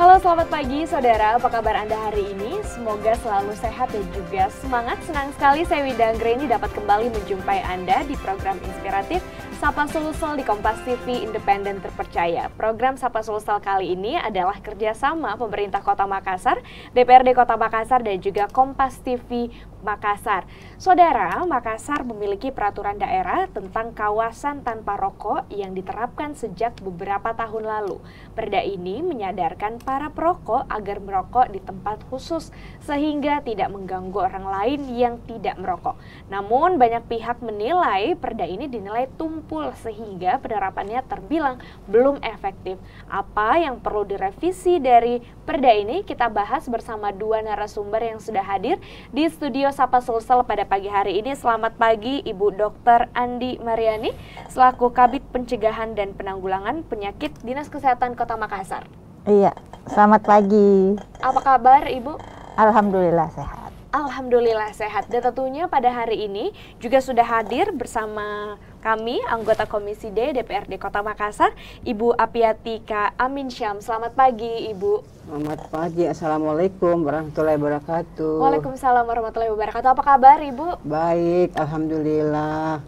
Halo selamat pagi saudara, apa kabar Anda hari ini? Semoga selalu sehat dan juga semangat. Senang sekali saya Widang Greni dapat kembali menjumpai Anda di program inspiratif Sapa Sulsel di Kompas TV Independen Terpercaya. Program Sapa Sulsel kali ini adalah kerjasama pemerintah Kota Makassar, DPRD Kota Makassar dan juga Kompas TV Makassar. Saudara, Makassar memiliki peraturan daerah tentang kawasan tanpa rokok yang diterapkan sejak beberapa tahun lalu. Perda ini menyadarkan para perokok agar merokok di tempat khusus sehingga tidak mengganggu orang lain yang tidak merokok. Namun banyak pihak menilai perda ini dinilai tumpul sehingga penerapannya terbilang belum efektif. Apa yang perlu direvisi dari perda ini kita bahas bersama dua narasumber yang sudah hadir di studio Sapa Sulsel pada pagi hari ini. Selamat pagi Ibu Dr. Andi Mariani selaku Kabit Pencegahan dan Penanggulangan Penyakit Dinas Kesehatan Kota Makassar. Iya, selamat pagi. Apa kabar Ibu? Alhamdulillah sehat. Alhamdulillah sehat. Dan tentunya pada hari ini juga sudah hadir bersama kami anggota Komisi D DPRD Kota Makassar, Ibu Apiatika Amin Syam. Selamat pagi, Ibu. Selamat pagi. Assalamualaikum warahmatullahi wabarakatuh. Waalaikumsalam warahmatullahi wabarakatuh. Apa kabar, Ibu? Baik, alhamdulillah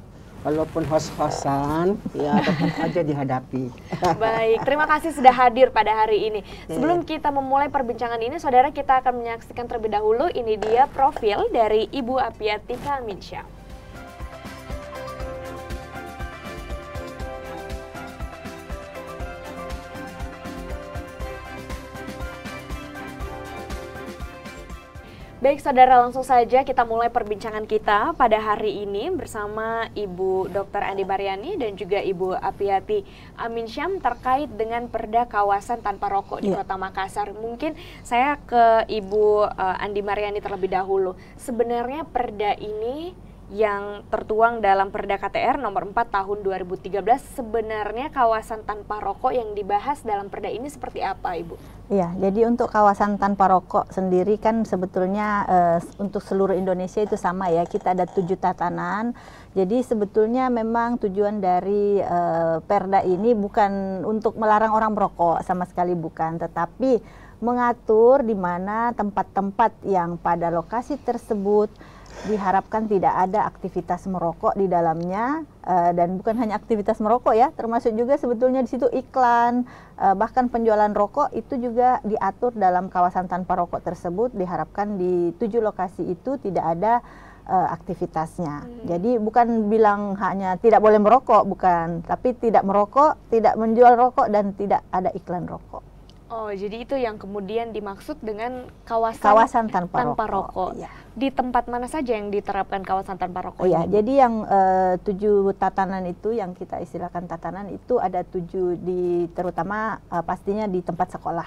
walaupun hos-hosan ya tetap aja dihadapi. Baik, terima kasih sudah hadir pada hari ini. Sebelum kita memulai perbincangan ini, saudara kita akan menyaksikan terlebih dahulu ini dia profil dari Ibu Apiatika Minsya. Baik saudara langsung saja kita mulai perbincangan kita pada hari ini bersama Ibu Dr. Andi Mariani dan juga Ibu Apiati Amin Syam terkait dengan perda kawasan tanpa rokok di iya. Kota Makassar. Mungkin saya ke Ibu eh, Andi Mariani terlebih dahulu. Sebenarnya perda ini yang tertuang dalam Perda KTR nomor 4 tahun 2013 sebenarnya kawasan tanpa rokok yang dibahas dalam perda ini seperti apa Ibu? Iya, jadi untuk kawasan tanpa rokok sendiri kan sebetulnya uh, untuk seluruh Indonesia itu sama ya. Kita ada tujuh tatanan. Jadi sebetulnya memang tujuan dari uh, Perda ini bukan untuk melarang orang merokok sama sekali bukan, tetapi mengatur di mana tempat-tempat yang pada lokasi tersebut diharapkan tidak ada aktivitas merokok di dalamnya uh, dan bukan hanya aktivitas merokok ya, termasuk juga sebetulnya di situ iklan uh, bahkan penjualan rokok itu juga diatur dalam kawasan tanpa rokok tersebut diharapkan di tujuh lokasi itu tidak ada uh, aktivitasnya. Hmm. Jadi bukan bilang hanya tidak boleh merokok bukan, tapi tidak merokok, tidak menjual rokok dan tidak ada iklan rokok. Oh, jadi itu yang kemudian dimaksud dengan kawasan, kawasan tanpa, tanpa rokok. rokok. Ya. Di tempat mana saja yang diterapkan kawasan tanpa rokok? Iya, jadi yang uh, tujuh tatanan itu yang kita istilahkan tatanan itu ada tujuh di terutama uh, pastinya di tempat sekolah,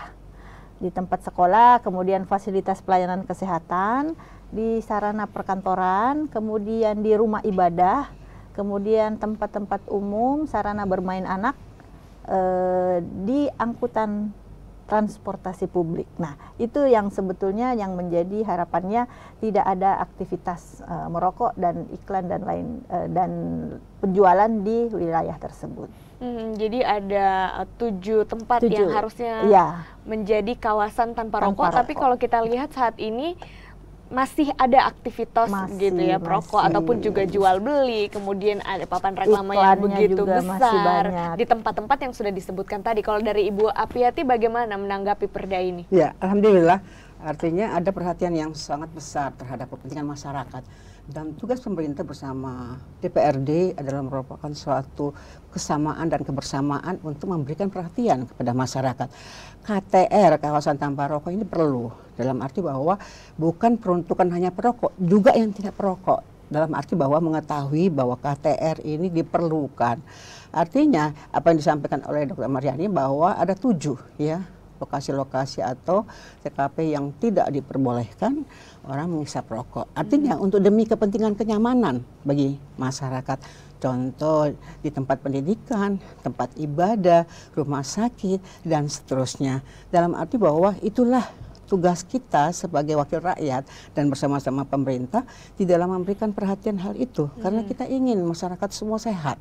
di tempat sekolah, kemudian fasilitas pelayanan kesehatan, di sarana perkantoran, kemudian di rumah ibadah, kemudian tempat-tempat umum, sarana bermain anak, eh, di angkutan transportasi publik. Nah, itu yang sebetulnya yang menjadi harapannya tidak ada aktivitas uh, merokok dan iklan dan lain uh, dan penjualan di wilayah tersebut. Hmm, jadi ada eh, tujuh tempat tujuh. yang harusnya ya. menjadi kawasan tanpa, tanpa rokok, rokok. Tapi kalau kita lihat saat ini masih ada aktivitas masih, gitu ya perokok ataupun juga jual beli kemudian ada papan reklama yang begitu besar di tempat-tempat yang sudah disebutkan tadi kalau dari Ibu Apiati bagaimana menanggapi perda ini? Ya alhamdulillah artinya ada perhatian yang sangat besar terhadap kepentingan masyarakat dan tugas pemerintah bersama DPRD adalah merupakan suatu kesamaan dan kebersamaan untuk memberikan perhatian kepada masyarakat. KTR kawasan tanpa rokok ini perlu dalam arti bahwa bukan peruntukan hanya perokok, juga yang tidak perokok dalam arti bahwa mengetahui bahwa KTR ini diperlukan. Artinya apa yang disampaikan oleh Dr. Mariani bahwa ada tujuh ya lokasi-lokasi atau TKP yang tidak diperbolehkan orang menghisap rokok. Artinya hmm. untuk demi kepentingan kenyamanan bagi masyarakat. Contoh di tempat pendidikan, tempat ibadah, rumah sakit dan seterusnya. Dalam arti bahwa itulah tugas kita sebagai wakil rakyat dan bersama-sama pemerintah di dalam memberikan perhatian hal itu hmm. karena kita ingin masyarakat semua sehat.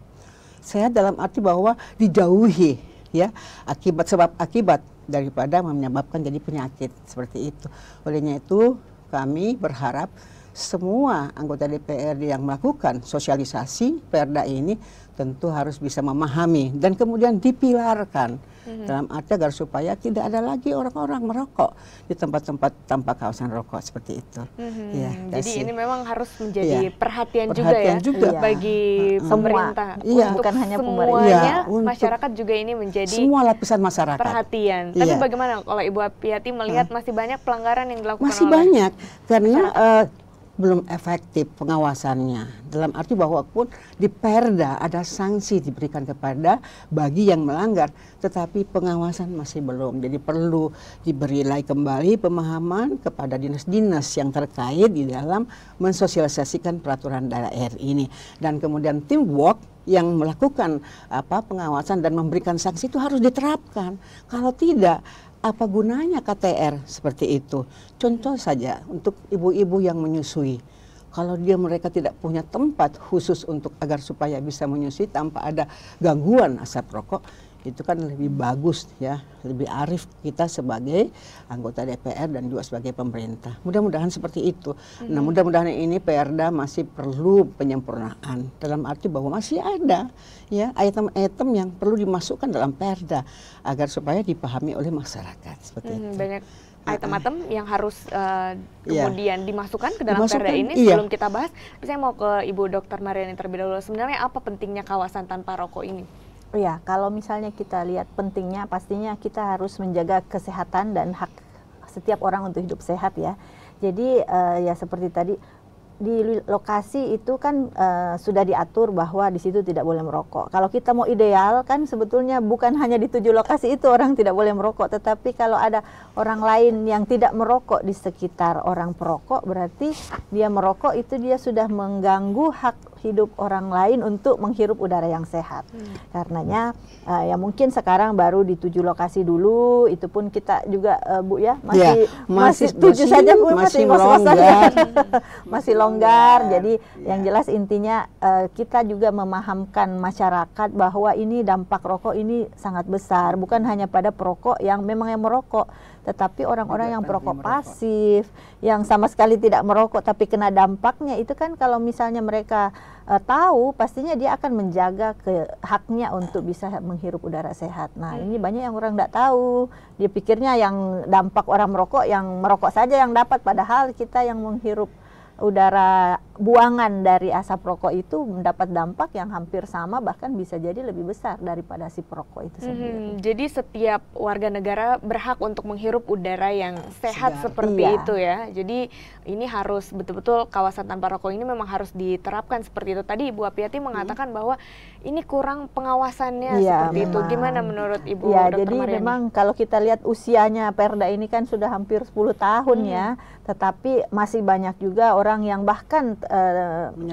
Sehat dalam arti bahwa dijauhi ya akibat sebab akibat daripada menyebabkan jadi penyakit seperti itu olehnya itu kami berharap semua anggota DPRD yang melakukan sosialisasi perda ini tentu harus bisa memahami dan kemudian dipilarkan mm-hmm. dalam arti agar supaya tidak ada lagi orang-orang merokok di tempat-tempat tanpa kawasan rokok seperti itu. Mm-hmm. Ya, Jadi kasih. ini memang harus menjadi ya. perhatian, perhatian juga, ya, juga bagi ya. pemerintah pemerintah. untuk bukan hanya semuanya ya, masyarakat juga ini menjadi semua lapisan masyarakat perhatian. Ya. Tapi bagaimana kalau Ibu Apiati melihat hmm. masih banyak pelanggaran yang dilakukan? Masih oleh banyak karena uh, belum efektif pengawasannya. Dalam arti bahwa pun di Perda ada sanksi diberikan kepada bagi yang melanggar, tetapi pengawasan masih belum. Jadi perlu diberi lagi kembali pemahaman kepada dinas-dinas yang terkait di dalam mensosialisasikan peraturan daerah ini dan kemudian teamwork yang melakukan apa pengawasan dan memberikan sanksi itu harus diterapkan. Kalau tidak apa gunanya KTR seperti itu? Contoh saja untuk ibu-ibu yang menyusui. Kalau dia mereka tidak punya tempat khusus untuk agar supaya bisa menyusui tanpa ada gangguan asap rokok, itu kan lebih bagus ya, lebih arif kita sebagai anggota DPR dan juga sebagai pemerintah. Mudah-mudahan seperti itu. hmm Nah, mudah-mudahan ini Perda masih perlu penyempurnaan dalam arti bahwa masih ada ya item-item yang perlu dimasukkan dalam Perda agar supaya dipahami oleh masyarakat seperti mm, itu. Banyak nah, item-item eh, yang harus uh, kemudian yeah. dimasukkan ke dalam dimasukkan, perda ini iya. sebelum kita bahas, saya mau ke Ibu Dr. Mariani terlebih dahulu. Sebenarnya apa pentingnya kawasan tanpa rokok ini? Ya, kalau misalnya kita lihat pentingnya, pastinya kita harus menjaga kesehatan dan hak setiap orang untuk hidup sehat ya. Jadi uh, ya seperti tadi di lokasi itu kan uh, sudah diatur bahwa di situ tidak boleh merokok. Kalau kita mau ideal kan sebetulnya bukan hanya di tujuh lokasi itu orang tidak boleh merokok, tetapi kalau ada orang lain yang tidak merokok di sekitar orang perokok berarti dia merokok itu dia sudah mengganggu hak hidup orang lain untuk menghirup udara yang sehat. Hmm. Karenanya uh, ya mungkin sekarang baru di tujuh lokasi dulu, itu pun kita juga uh, Bu ya masih ya, masih, masih tujuh saja Bu ya, masih masih longgar, masih hmm. longgar. Jadi ya. yang jelas intinya uh, kita juga memahamkan masyarakat bahwa ini dampak rokok ini sangat besar, bukan hanya pada perokok yang memang yang merokok, tetapi orang-orang yang perokok kan pasif, yang sama sekali tidak merokok tapi kena dampaknya itu kan kalau misalnya mereka uh, tahu pastinya dia akan menjaga ke haknya untuk bisa menghirup udara sehat. Nah, hmm. ini banyak yang orang tidak tahu. Dia pikirnya yang dampak orang merokok yang merokok saja yang dapat padahal kita yang menghirup udara buangan dari asap rokok itu mendapat dampak yang hampir sama bahkan bisa jadi lebih besar daripada si perokok itu hmm, sendiri. Hmm, jadi setiap warga negara berhak untuk menghirup udara yang sehat Segar. seperti iya. itu ya. Jadi ini harus betul-betul kawasan tanpa rokok ini memang harus diterapkan seperti itu. Tadi Ibu Apiati hmm. mengatakan hmm. bahwa ini kurang pengawasannya ya, seperti memang. itu. Gimana menurut Ibu? Ya, Dr. jadi Mariani? memang kalau kita lihat usianya Perda ini kan sudah hampir 10 tahun ya. hmm. ya, tetapi masih banyak juga orang yang bahkan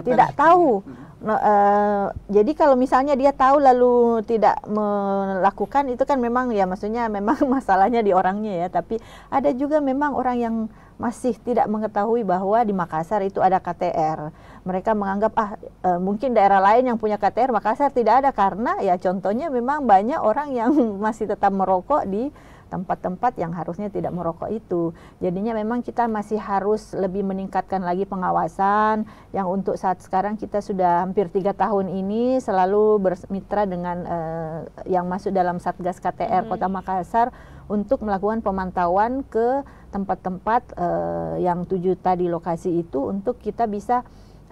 tidak tahu. Ya. Hmm. No, uh, jadi kalau misalnya dia tahu lalu tidak melakukan itu kan memang ya maksudnya memang masalahnya di orangnya ya. Tapi ada juga memang orang yang masih tidak mengetahui bahwa di Makassar itu ada KTR. Mereka menganggap ah uh, mungkin daerah lain yang punya KTR Makassar tidak ada karena ya contohnya memang banyak orang yang masih tetap merokok di tempat-tempat yang harusnya tidak merokok itu. Jadinya memang kita masih harus lebih meningkatkan lagi pengawasan yang untuk saat sekarang kita sudah hampir tiga tahun ini selalu bermitra dengan uh, yang masuk dalam Satgas KTR hmm. Kota Makassar untuk melakukan pemantauan ke tempat-tempat uh, yang tujuh tadi lokasi itu untuk kita bisa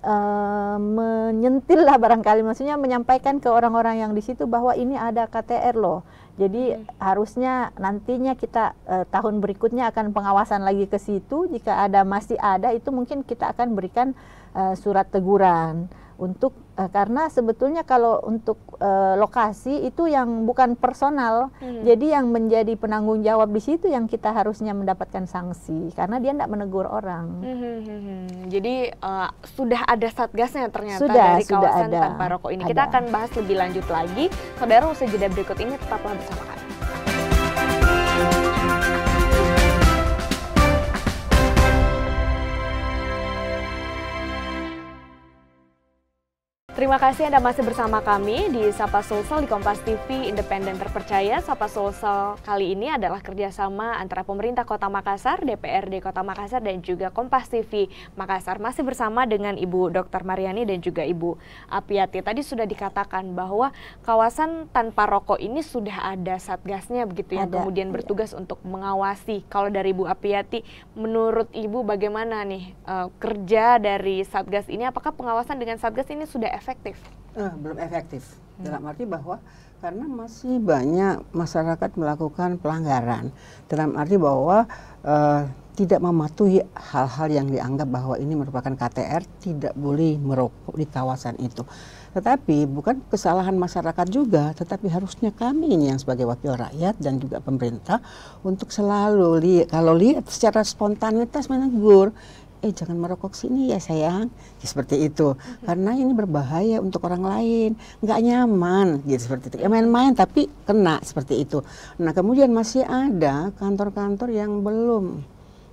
Uh, menyentil lah barangkali maksudnya menyampaikan ke orang-orang yang di situ bahwa ini ada KTR loh jadi hmm. harusnya nantinya kita eh, tahun berikutnya akan pengawasan lagi ke situ. Jika ada masih ada itu mungkin kita akan berikan eh, surat teguran untuk uh, karena sebetulnya kalau untuk uh, lokasi itu yang bukan personal hmm. jadi yang menjadi penanggung jawab di situ yang kita harusnya mendapatkan sanksi karena dia tidak menegur orang hmm, hmm, jadi uh, sudah ada satgasnya ternyata sudah, dari sudah ada. tanpa rokok ini ada. kita akan bahas lebih lanjut lagi saudara usai jeda berikut ini tetaplah bersama kami Terima kasih Anda masih bersama kami di Sapa Sulsel di Kompas TV Independen Terpercaya. Sapa Sulsel kali ini adalah kerjasama antara pemerintah Kota Makassar, DPRD Kota Makassar, dan juga Kompas TV Makassar. Masih bersama dengan Ibu Dr. Mariani dan juga Ibu Apiati. Tadi sudah dikatakan bahwa kawasan tanpa rokok ini sudah ada satgasnya begitu ya, kemudian iya. bertugas iya. untuk mengawasi. Kalau dari Ibu Apiati, menurut Ibu bagaimana nih uh, kerja dari satgas ini? Apakah pengawasan dengan satgas ini sudah efektif? efektif? Uh, belum efektif. Hmm. Dalam arti bahwa karena masih banyak masyarakat melakukan pelanggaran. Dalam arti bahwa uh, tidak mematuhi hal-hal yang dianggap bahwa ini merupakan KTR tidak boleh merokok di kawasan itu. Tetapi bukan kesalahan masyarakat juga, tetapi harusnya kami ini yang sebagai wakil rakyat dan juga pemerintah untuk selalu lihat, kalau lihat secara spontanitas menegur eh jangan merokok sini ya sayang ya, seperti itu karena ini berbahaya untuk orang lain nggak nyaman gitu seperti itu ya main-main tapi kena seperti itu nah kemudian masih ada kantor-kantor yang belum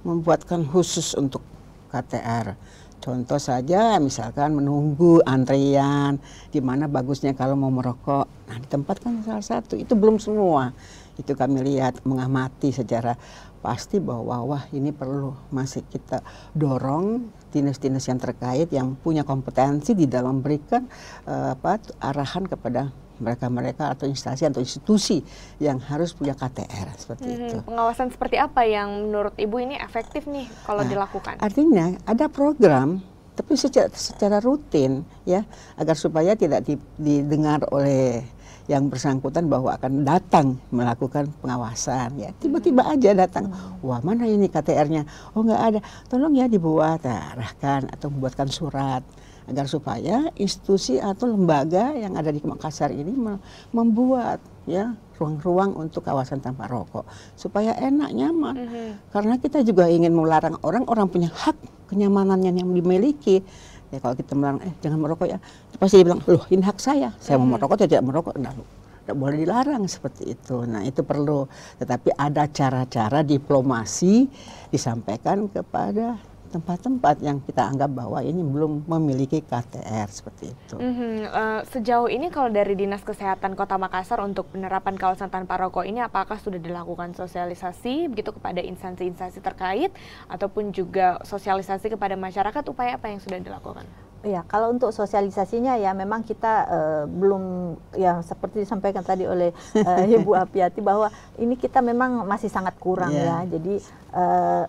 membuatkan khusus untuk KTR Contoh saja misalkan menunggu antrian di mana bagusnya kalau mau merokok. Nah, di tempat kan salah satu itu belum semua. Itu kami lihat mengamati secara pasti bahwa wah ini perlu masih kita dorong dinas-dinas yang terkait yang punya kompetensi di dalam berikan uh, apa arahan kepada mereka-mereka atau instansi atau institusi yang harus punya KTR seperti hmm, itu. Pengawasan seperti apa yang menurut Ibu ini efektif nih kalau nah, dilakukan? Artinya ada program tapi secara, secara rutin ya agar supaya tidak di, didengar oleh yang bersangkutan bahwa akan datang melakukan pengawasan ya tiba-tiba aja datang wah mana ini KTR-nya oh nggak ada tolong ya dibuat nah, arahkan atau membuatkan surat agar supaya institusi atau lembaga yang ada di Makassar ini membuat ya ruang-ruang untuk kawasan tanpa rokok supaya enak nyaman mm -hmm. karena kita juga ingin melarang orang orang punya hak kenyamanannya yang dimiliki ya kalau kita melarang eh jangan merokok ya pasti dia bilang loh ini hak saya saya mau hmm. merokok atau tidak merokok nah, tidak boleh dilarang seperti itu nah itu perlu tetapi ada cara-cara diplomasi disampaikan kepada tempat-tempat yang kita anggap bahwa ini belum memiliki KTR seperti itu. Mm -hmm. uh, sejauh ini kalau dari Dinas Kesehatan Kota Makassar untuk penerapan kawasan tanpa rokok ini apakah sudah dilakukan sosialisasi begitu kepada instansi-instansi terkait ataupun juga sosialisasi kepada masyarakat upaya apa yang sudah dilakukan? Iya, kalau untuk sosialisasinya ya memang kita uh, belum ya seperti disampaikan tadi oleh uh, Ibu Apiati bahwa ini kita memang masih sangat kurang yeah. ya. Jadi uh,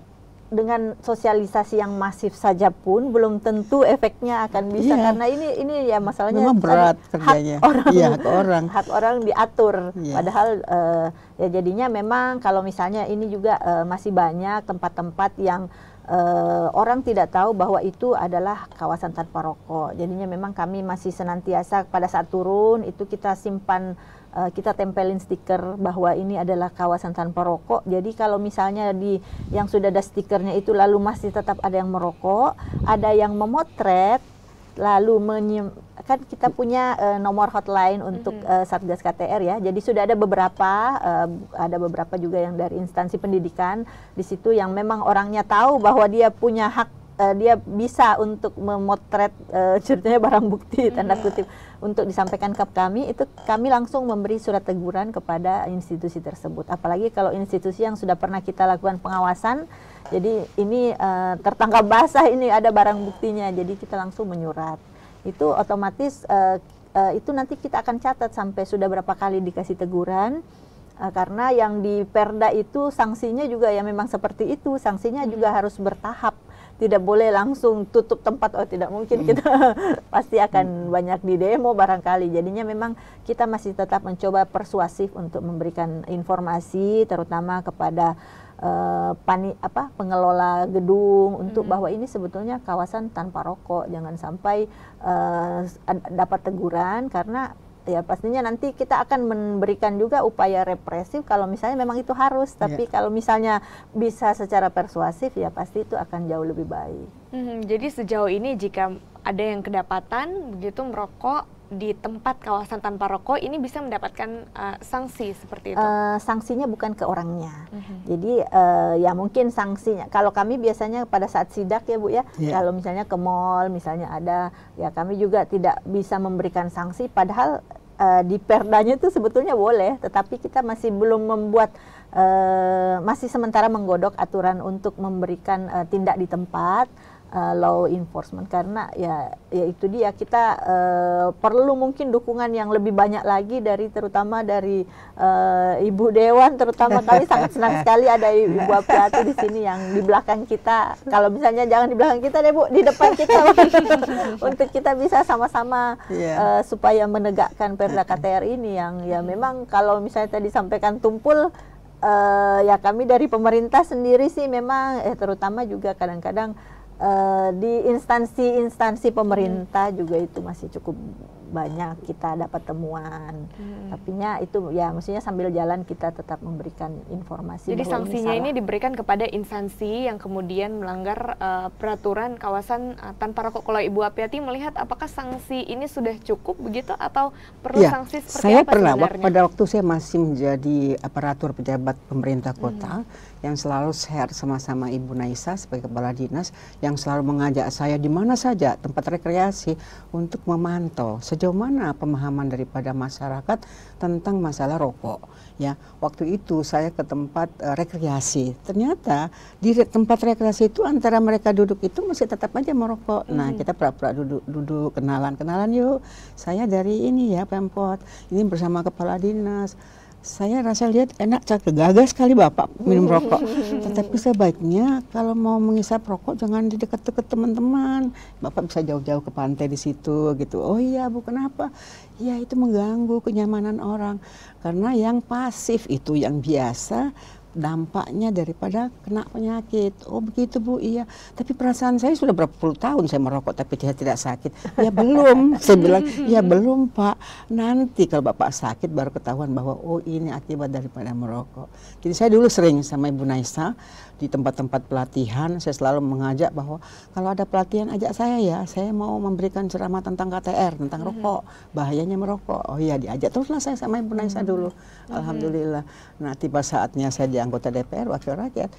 dengan sosialisasi yang masif saja pun belum tentu efeknya akan bisa yeah. karena ini ini ya masalahnya Memang berat kerjanya. hak orang yeah, hak orang hak orang diatur yeah. padahal uh, ya jadinya memang kalau misalnya ini juga uh, masih banyak tempat-tempat yang uh, orang tidak tahu bahwa itu adalah kawasan tanpa rokok. Jadinya memang kami masih senantiasa pada saat turun itu kita simpan uh, kita tempelin stiker bahwa ini adalah kawasan tanpa rokok. Jadi kalau misalnya di yang sudah ada stikernya itu lalu masih tetap ada yang merokok, ada yang memotret lalu menyim kan kita punya uh, nomor hotline untuk mm -hmm. uh, Satgas KTR ya. Jadi sudah ada beberapa uh, ada beberapa juga yang dari instansi pendidikan di situ yang memang orangnya tahu bahwa dia punya hak uh, dia bisa untuk memotret uh, ceritanya barang bukti mm -hmm. tanda kutip untuk disampaikan ke kami itu kami langsung memberi surat teguran kepada institusi tersebut. Apalagi kalau institusi yang sudah pernah kita lakukan pengawasan jadi ini uh, tertangkap basah ini ada barang buktinya. Jadi kita langsung menyurat itu otomatis uh, uh, itu nanti kita akan catat sampai sudah berapa kali dikasih teguran uh, karena yang di Perda itu sanksinya juga ya memang seperti itu sanksinya hmm. juga harus bertahap tidak boleh langsung tutup tempat oh tidak mungkin hmm. kita pasti akan hmm. banyak di demo barangkali jadinya memang kita masih tetap mencoba persuasif untuk memberikan informasi terutama kepada uh, pani apa pengelola gedung untuk hmm. bahwa ini sebetulnya kawasan tanpa rokok jangan sampai uh, dapat teguran karena ya pastinya nanti kita akan memberikan juga upaya represif kalau misalnya memang itu harus ya. tapi yeah. kalau misalnya bisa secara persuasif ya pasti itu akan jauh lebih baik. Hmm, jadi sejauh ini jika ada yang kedapatan begitu merokok di tempat kawasan tanpa rokok ini bisa mendapatkan uh, sanksi seperti itu? Uh, sanksinya bukan ke orangnya. Mm-hmm. Jadi uh, ya mungkin sanksinya. Kalau kami biasanya pada saat sidak ya Bu ya, yeah. kalau misalnya ke mall misalnya ada, ya kami juga tidak bisa memberikan sanksi. Padahal uh, di perdanya itu sebetulnya boleh, tetapi kita masih belum membuat uh, masih sementara menggodok aturan untuk memberikan uh, tindak di tempat uh, law enforcement karena ya ya itu dia kita uh, perlu mungkin dukungan yang lebih banyak lagi dari terutama dari uh, ibu dewan terutama kami sangat senang sekali ada ibu apriati di sini yang di belakang kita kalau misalnya jangan di belakang kita deh bu di depan kita untuk kita bisa sama-sama yeah. Iya. uh, supaya menegakkan Perda KTR ini yang ya memang kalau misalnya tadi sampaikan tumpul uh, ya kami dari pemerintah sendiri sih memang eh, terutama juga kadang-kadang Eh, di instansi-instansi pemerintah hmm. juga itu masih cukup banyak kita dapat temuan hmm. nya itu ya maksudnya sambil jalan kita tetap memberikan informasi jadi sanksinya ini, ini diberikan kepada instansi yang kemudian melanggar uh, peraturan kawasan uh, tanpa rokok kalau Ibu Apiati melihat apakah sanksi ini sudah cukup begitu atau perlu ya, sanksi seperti saya apa pernah sebenarnya? pada waktu saya masih menjadi aparatur pejabat pemerintah hmm. kota hmm. yang selalu share sama-sama Ibu Naisa sebagai kepala dinas yang selalu mengajak saya di mana saja tempat rekreasi untuk memantau sejauh mana pemahaman daripada masyarakat tentang masalah rokok. Ya, waktu itu saya ke tempat uh, rekreasi. Ternyata di re tempat rekreasi itu antara mereka duduk itu masih tetap aja merokok. Nah, hmm. Nah, kita pura-pura duduk duduk kenalan-kenalan yuk. Saya dari ini ya Pemkot. Ini bersama kepala dinas saya rasa lihat enak cakep gagah sekali bapak minum rokok tetapi sebaiknya kalau mau mengisap rokok jangan di dekat-dekat teman-teman bapak bisa jauh-jauh ke pantai di situ gitu oh iya bu kenapa ya itu mengganggu kenyamanan orang karena yang pasif itu yang biasa dampaknya daripada kena penyakit. Oh begitu Bu, iya. Tapi perasaan saya sudah berapa puluh tahun saya merokok tapi dia tidak sakit. Ya belum, saya bilang ya belum Pak. Nanti kalau Bapak sakit baru ketahuan bahwa oh ini akibat daripada merokok. Jadi saya dulu sering sama Ibu Naisa di tempat-tempat pelatihan saya selalu mengajak bahwa kalau ada pelatihan ajak saya ya saya mau memberikan ceramah tentang KTR tentang mm-hmm. rokok bahayanya merokok oh iya diajak teruslah saya sama ibu Naisa mm-hmm. dulu mm-hmm. alhamdulillah nah tiba saatnya saya di anggota DPR wakil rakyat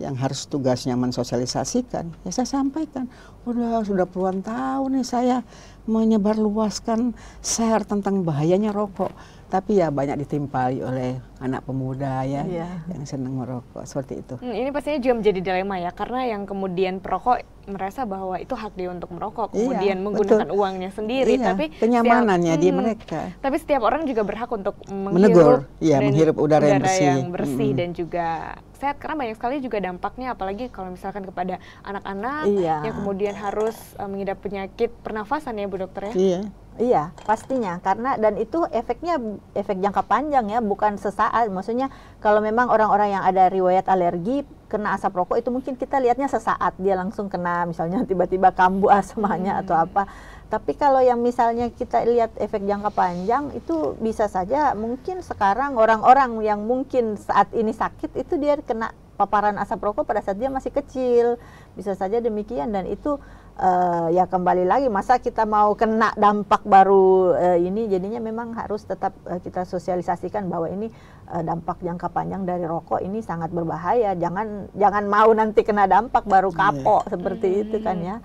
yang harus tugasnya mensosialisasikan ya saya sampaikan udah sudah puluhan tahun nih saya menyebarluaskan share tentang bahayanya rokok tapi ya banyak ditimpali oleh anak pemuda ya yeah. yang senang merokok seperti itu. Hmm, ini pastinya juga menjadi dilema ya karena yang kemudian perokok merasa bahwa itu hak dia untuk merokok, iya, kemudian iya, menggunakan betul. uangnya sendiri, iya, tapi kenyamanannya setiap, di hmm, Tapi setiap orang juga berhak untuk menghirup, Menegur, ya, menghirup udara, udara yang bersih, yang bersih hmm. dan juga sehat karena banyak sekali juga dampaknya apalagi kalau misalkan kepada anak-anak iya. yang kemudian harus eh, mengidap penyakit pernafasan ya Bu Dokter ya. Iya Iya, pastinya karena dan itu efeknya efek jangka panjang ya, bukan sesaat. Maksudnya kalau memang orang-orang yang ada riwayat alergi kena asap rokok itu mungkin kita lihatnya sesaat dia langsung kena misalnya tiba-tiba kambuh asmanya hmm. atau apa. Tapi kalau yang misalnya kita lihat efek jangka panjang itu bisa saja mungkin sekarang orang-orang yang mungkin saat ini sakit itu dia kena paparan asap rokok pada saat dia masih kecil. Bisa saja demikian dan itu uh, ya kembali lagi masa kita mau kena dampak baru uh, ini jadinya memang harus tetap uh, kita sosialisasikan bahwa ini uh, dampak jangka panjang dari rokok ini sangat berbahaya jangan jangan mau nanti kena dampak baru iya. kapok yeah. seperti hmm. itu kan ya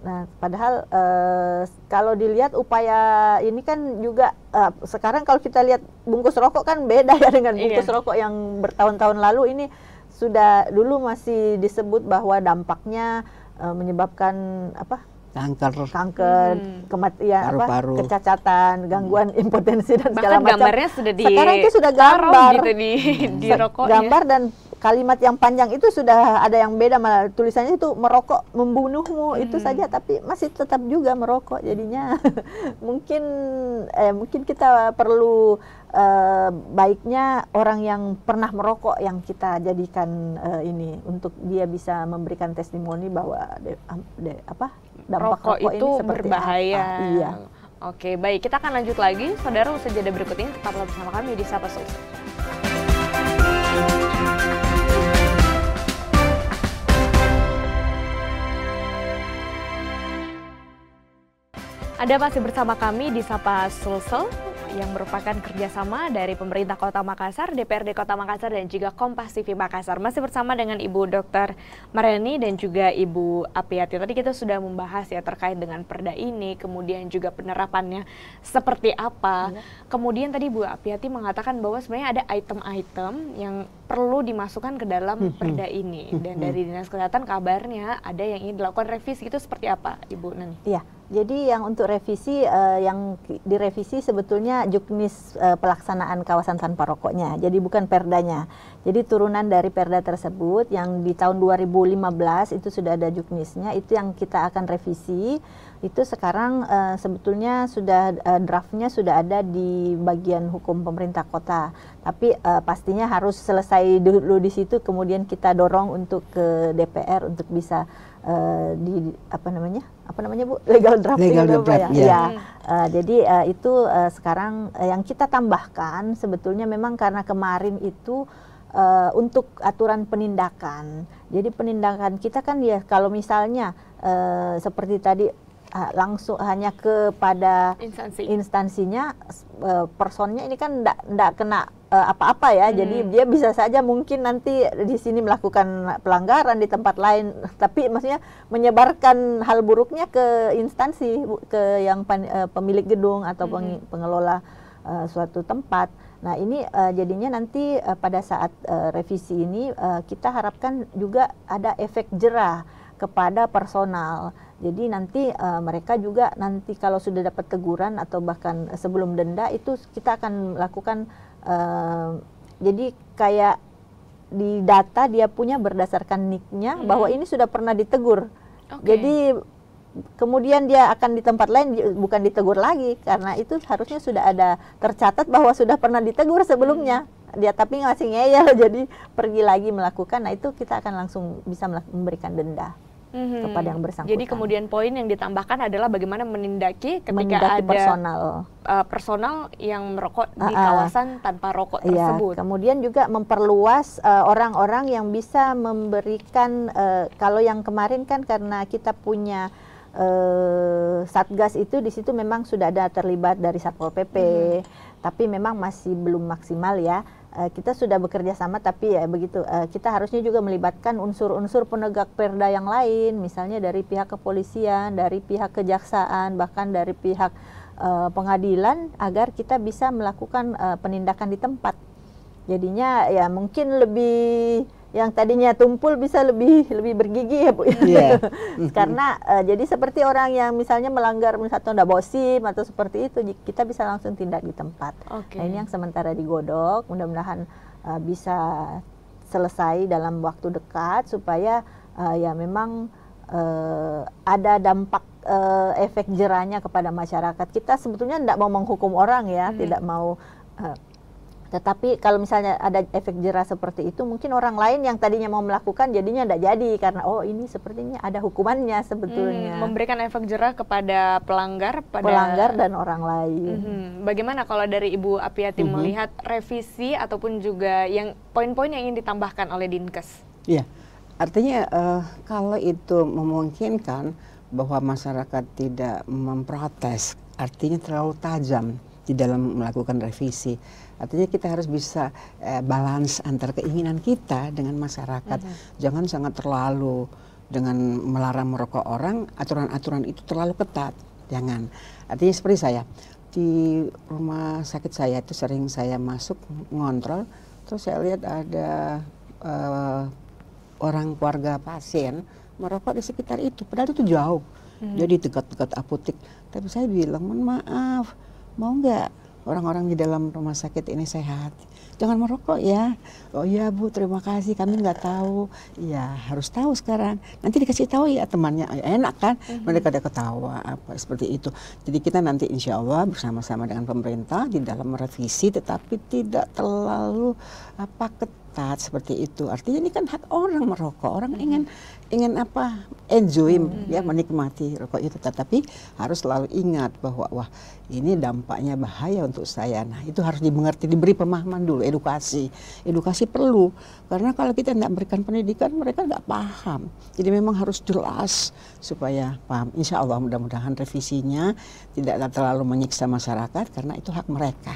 nah padahal uh, kalau dilihat upaya ini kan juga uh, sekarang kalau kita lihat bungkus rokok kan beda ya dengan iya. bungkus yeah. rokok yang bertahun-tahun lalu ini sudah dulu masih disebut bahwa dampaknya uh, menyebabkan apa kanker kanker hmm. kematian Paru apa kecacatan gangguan hmm. impotensi dan segala macam gambarnya sudah di sekarang itu sudah gambar gitu di, hmm. di rokok, ya. gambar dan kalimat yang panjang itu sudah ada yang beda malah tulisannya itu merokok membunuhmu hmm. itu saja tapi masih tetap juga merokok jadinya mungkin eh, mungkin kita perlu eh, baiknya orang yang pernah merokok yang kita jadikan eh, ini untuk dia bisa memberikan testimoni bahwa de, de, apa dampak rokok, rokok itu ini berbahaya. Apa? Ah, iya. Oke, baik. Kita akan lanjut lagi. Saudara, usai jeda berikut ini tetaplah bersama kami di Sapa Sosok. Anda masih bersama kami di Sapa Sulsel yang merupakan kerjasama dari pemerintah Kota Makassar, DPRD Kota Makassar, dan juga Kompas TV Makassar. Masih bersama dengan Ibu Dr. Mareni dan juga Ibu Apiati. Tadi kita sudah membahas ya terkait dengan perda ini, kemudian juga penerapannya seperti apa. Kemudian tadi Ibu Apiati mengatakan bahwa sebenarnya ada item-item yang perlu dimasukkan ke dalam hmm, hmm. perda ini. Hmm, dan dari Dinas Kesehatan kabarnya ada yang ingin dilakukan revisi itu seperti apa Ibu Nani? Iya. Jadi yang untuk revisi uh, yang direvisi sebetulnya juknis uh, pelaksanaan kawasan tanpa rokoknya. Jadi bukan perdanya. Jadi turunan dari perda tersebut yang di tahun 2015 itu sudah ada juknisnya itu yang kita akan revisi. Itu sekarang uh, sebetulnya sudah uh, draftnya sudah ada di bagian hukum pemerintah kota. Tapi uh, pastinya harus selesai dulu di situ kemudian kita dorong untuk ke DPR untuk bisa uh, di apa namanya apa namanya bu legal drafting legal draft ya, ya. Uh, jadi uh, itu uh, sekarang uh, yang kita tambahkan sebetulnya memang karena kemarin itu uh, untuk aturan penindakan jadi penindakan kita kan ya kalau misalnya uh, seperti tadi langsung hanya kepada Instansi. instansinya personnya ini kan tidak kena Eh, apa-apa uh, ya. Hmm. Jadi dia bisa saja mungkin nanti di sini melakukan pelanggaran di tempat lain, tapi maksudnya menyebarkan hal buruknya ke instansi ke yang pan, uh, pemilik gedung atau hmm. pengelola uh, suatu tempat. Nah, ini uh, jadinya nanti uh, pada saat uh, revisi ini uh, kita harapkan juga ada efek jerah kepada personal. Jadi nanti uh, mereka juga nanti kalau sudah dapat teguran atau bahkan sebelum denda itu kita akan lakukan jadi kayak di data dia punya berdasarkan nicknya hmm. bahwa ini sudah pernah ditegur. Okay. Jadi kemudian dia akan di tempat lain bukan ditegur lagi karena itu harusnya sudah ada tercatat bahwa sudah pernah ditegur sebelumnya. Hmm dia tapi ngasih ngeyel jadi pergi lagi melakukan nah itu kita akan langsung bisa memberikan denda hmm. kepada yang bersangkutan. Jadi kemudian poin yang ditambahkan adalah bagaimana menindaki ketika menindaki ada personal uh, personal yang merokok di uh, uh, kawasan tanpa rokok iya, tersebut. Kemudian juga memperluas eh, orang-orang uh, yang bisa memberikan uh, kalau yang kemarin kan karena kita punya uh, satgas itu di situ memang sudah ada terlibat dari satpol pp, hmm. tapi memang masih belum maksimal ya Eh, kita sudah bekerja sama tapi ya begitu eh, kita harusnya juga melibatkan unsur-unsur penegak perda yang lain misalnya dari pihak kepolisian dari pihak kejaksaan bahkan dari pihak uh, pengadilan agar kita bisa melakukan uh, penindakan di tempat jadinya ya mungkin lebih yang tadinya tumpul bisa lebih lebih bergigi ya bu yeah. Mhm. karena uh, jadi seperti orang yang misalnya melanggar misalnya tidak bosim atau seperti itu kita bisa langsung tindak di tempat okay. nah, ini yang sementara digodok mudah-mudahan uh, bisa selesai dalam waktu dekat supaya uh, ya memang uh, ada dampak uh, efek jerahnya kepada masyarakat kita sebetulnya tidak mau menghukum orang ya hmm. tidak mau uh, tetapi kalau misalnya ada efek jerah seperti itu, mungkin orang lain yang tadinya mau melakukan jadinya tidak jadi karena oh ini sepertinya ada hukumannya sebetulnya. Hmm, memberikan efek jerah kepada pelanggar, pada pelanggar dan orang lain. Hmm, bagaimana kalau dari Ibu Apiati hmm. melihat revisi ataupun juga yang poin-poin yang ingin ditambahkan oleh Dinkes? Iya, artinya uh, kalau itu memungkinkan bahwa masyarakat tidak memprotes, artinya terlalu tajam di dalam melakukan revisi. Artinya kita harus bisa eh, balance antara keinginan kita dengan masyarakat. Mm Jangan sangat terlalu dengan melarang merokok orang, aturan-aturan itu terlalu ketat. Jangan. Artinya seperti saya, di rumah sakit saya itu sering saya masuk ngontrol, terus saya lihat ada uh, orang keluarga pasien merokok di sekitar itu, padahal itu jauh. Hmm. Jadi dekat-dekat apotek. Tapi saya bilang, mohon maaf, mau nggak orang-orang di dalam rumah sakit ini sehat? Jangan merokok ya. Oh iya bu, terima kasih. Kami nggak tahu. Iya harus tahu sekarang. Nanti dikasih tahu ya temannya. Oh, ya, enak kan? Mhm. Mereka ada ketawa apa seperti itu. Jadi kita nanti insya Allah bersama-sama dengan pemerintah di dalam merevisi, tetapi tidak terlalu apa ket ketat seperti itu. Artinya ini kan hak orang merokok. Orang hmm. ingin ingin apa? enjoy hmm. ya menikmati rokok itu tetapi harus selalu ingat bahwa wah ini dampaknya bahaya untuk saya. Nah, itu harus dimengerti, diberi pemahaman dulu, edukasi. Edukasi perlu karena kalau kita tidak berikan pendidikan mereka nggak paham. Jadi memang harus jelas supaya paham. Insya Allah mudah-mudahan revisinya tidak terlalu menyiksa masyarakat karena itu hak mereka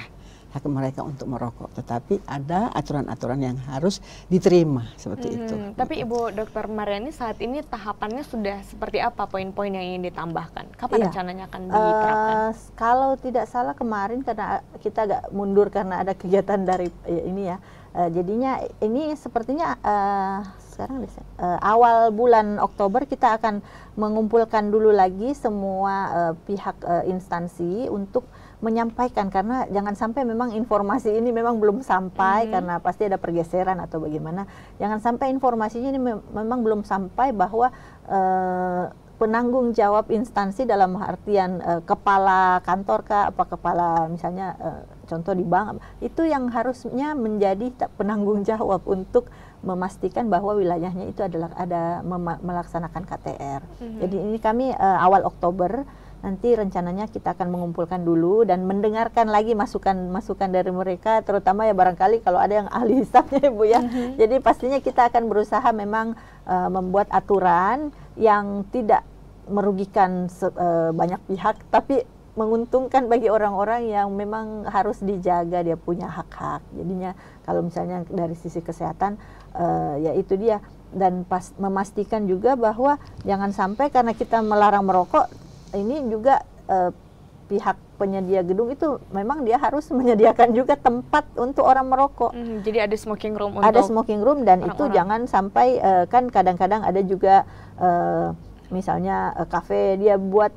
hak mereka untuk merokok, tetapi ada aturan-aturan yang harus diterima seperti hmm, itu. Tapi gitu. Ibu Dr. Mariani saat ini tahapannya sudah seperti apa poin-poin yang ingin ditambahkan? Kapan iya. rencananya akan diterapkan? Uh, kalau tidak salah kemarin karena kita agak mundur karena ada kegiatan dari ya, ini ya. Uh, jadinya ini sepertinya uh, sekarang uh, awal bulan Oktober kita akan mengumpulkan dulu lagi semua uh, pihak uh, instansi untuk menyampaikan karena jangan sampai memang informasi ini memang belum sampai mm -hmm. karena pasti ada pergeseran atau bagaimana jangan sampai informasinya ini memang belum sampai bahwa uh, penanggung jawab instansi dalam artian uh, kepala kantor kah apa kepala misalnya uh, contoh di bank itu yang harusnya menjadi penanggung jawab untuk memastikan bahwa wilayahnya itu adalah ada melaksanakan KTR. Mm -hmm. Jadi ini kami uh, awal Oktober nanti rencananya kita akan mengumpulkan dulu dan mendengarkan lagi masukan-masukan dari mereka terutama ya barangkali kalau ada yang ahli hisapnya Ibu ya. Mm -hmm. Jadi pastinya kita akan berusaha memang uh, membuat aturan yang tidak merugikan uh, banyak pihak tapi menguntungkan bagi orang-orang yang memang harus dijaga dia punya hak-hak. Jadinya kalau misalnya dari sisi kesehatan uh, ya itu dia dan pas memastikan juga bahwa jangan sampai karena kita melarang merokok ini juga eh, pihak penyedia gedung itu memang dia harus menyediakan juga tempat untuk orang merokok. Hmm, jadi ada smoking room untuk Ada smoking room dan orang -orang. itu jangan sampai eh, kan kadang-kadang ada juga eh, misalnya kafe dia buat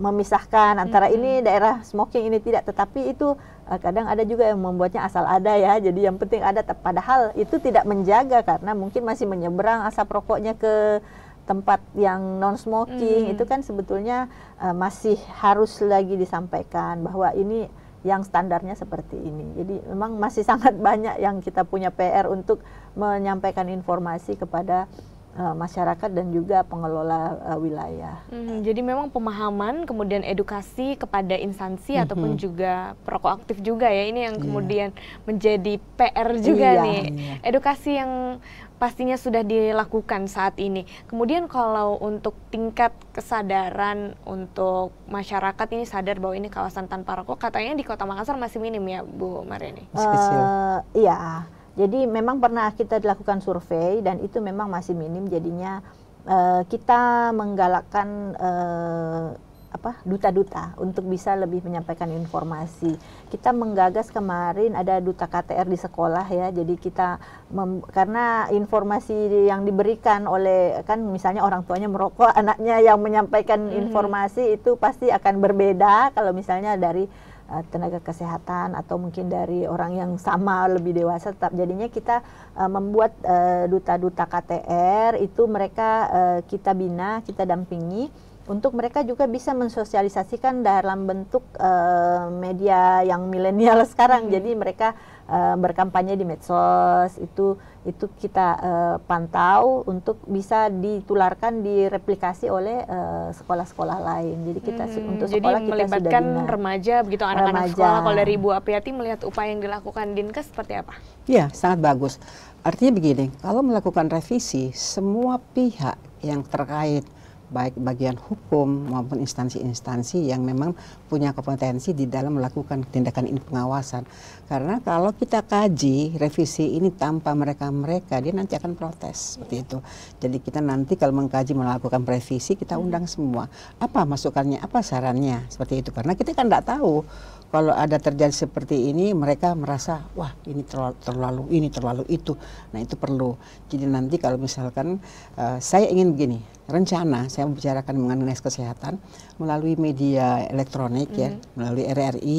memisahkan antara hmm. ini hmm. daerah smoking ini tidak tetapi itu kadang ada juga yang membuatnya asal ada ya jadi yang penting ada padahal itu tidak menjaga karena mungkin masih menyeberang asap rokoknya ke tempat yang non smoking hmm. itu kan sebetulnya uh, masih harus lagi disampaikan bahwa ini yang standarnya seperti ini. Jadi memang masih sangat banyak yang kita punya PR untuk menyampaikan informasi kepada uh, masyarakat dan juga pengelola uh, wilayah. Hmm, jadi memang pemahaman kemudian edukasi kepada instansi mm -hmm. ataupun juga perokok aktif juga ya ini yang iya. kemudian yeah. menjadi PR juga yeah. nih. Iya. Edukasi yang pastinya sudah dilakukan saat ini. Kemudian kalau untuk tingkat kesadaran untuk masyarakat ini sadar bahwa ini kawasan tanpa rokok, katanya di Kota Makassar masih minim ya, Bu Mariani. Uh, eh, iya. Jadi memang pernah kita dilakukan survei dan itu memang masih minim jadinya uh, kita menggalakkan uh, apa duta-duta untuk bisa lebih menyampaikan informasi. Kita menggagas kemarin ada duta KTR di sekolah ya. Jadi kita mem, karena informasi yang diberikan oleh kan misalnya orang tuanya merokok, anaknya yang menyampaikan -hmm. informasi itu pasti akan berbeda kalau misalnya dari eh, tenaga kesehatan atau mungkin dari orang yang sama lebih dewasa tetap jadinya kita uh, membuat eh, duta-duta KTR itu mereka uh, kita bina, kita dampingi untuk mereka juga bisa mensosialisasikan dalam bentuk uh, media yang milenial sekarang. Hmm. Jadi mereka uh, berkampanye di medsos itu itu kita uh, pantau untuk bisa ditularkan direplikasi oleh sekolah-sekolah uh, lain. Jadi kita hmm, untuk sekolah jadi kita melibatkan sudah bina. remaja begitu anak-anak sekolah. Kalau dari Bu Apriati melihat upaya yang dilakukan Dinkes seperti apa? Ya, sangat bagus. Artinya begini, kalau melakukan revisi semua pihak yang terkait baik bagian hukum maupun instansi-instansi yang memang punya kompetensi di dalam melakukan tindakan ini pengawasan. Karena kalau kita kaji revisi ini tanpa mereka-mereka, dia nanti akan protes seperti itu. Jadi kita nanti kalau mengkaji melakukan revisi, kita undang semua. Apa masukannya, apa sarannya seperti itu. Karena kita kan tidak tahu kalau ada terjadi seperti ini mereka merasa wah ini terlalu, terlalu ini terlalu itu nah itu perlu jadi nanti kalau misalkan uh, saya ingin begini rencana saya membicarakan mengenai kesehatan melalui media elektronik mm -hmm. ya mm-hmm. melalui RRI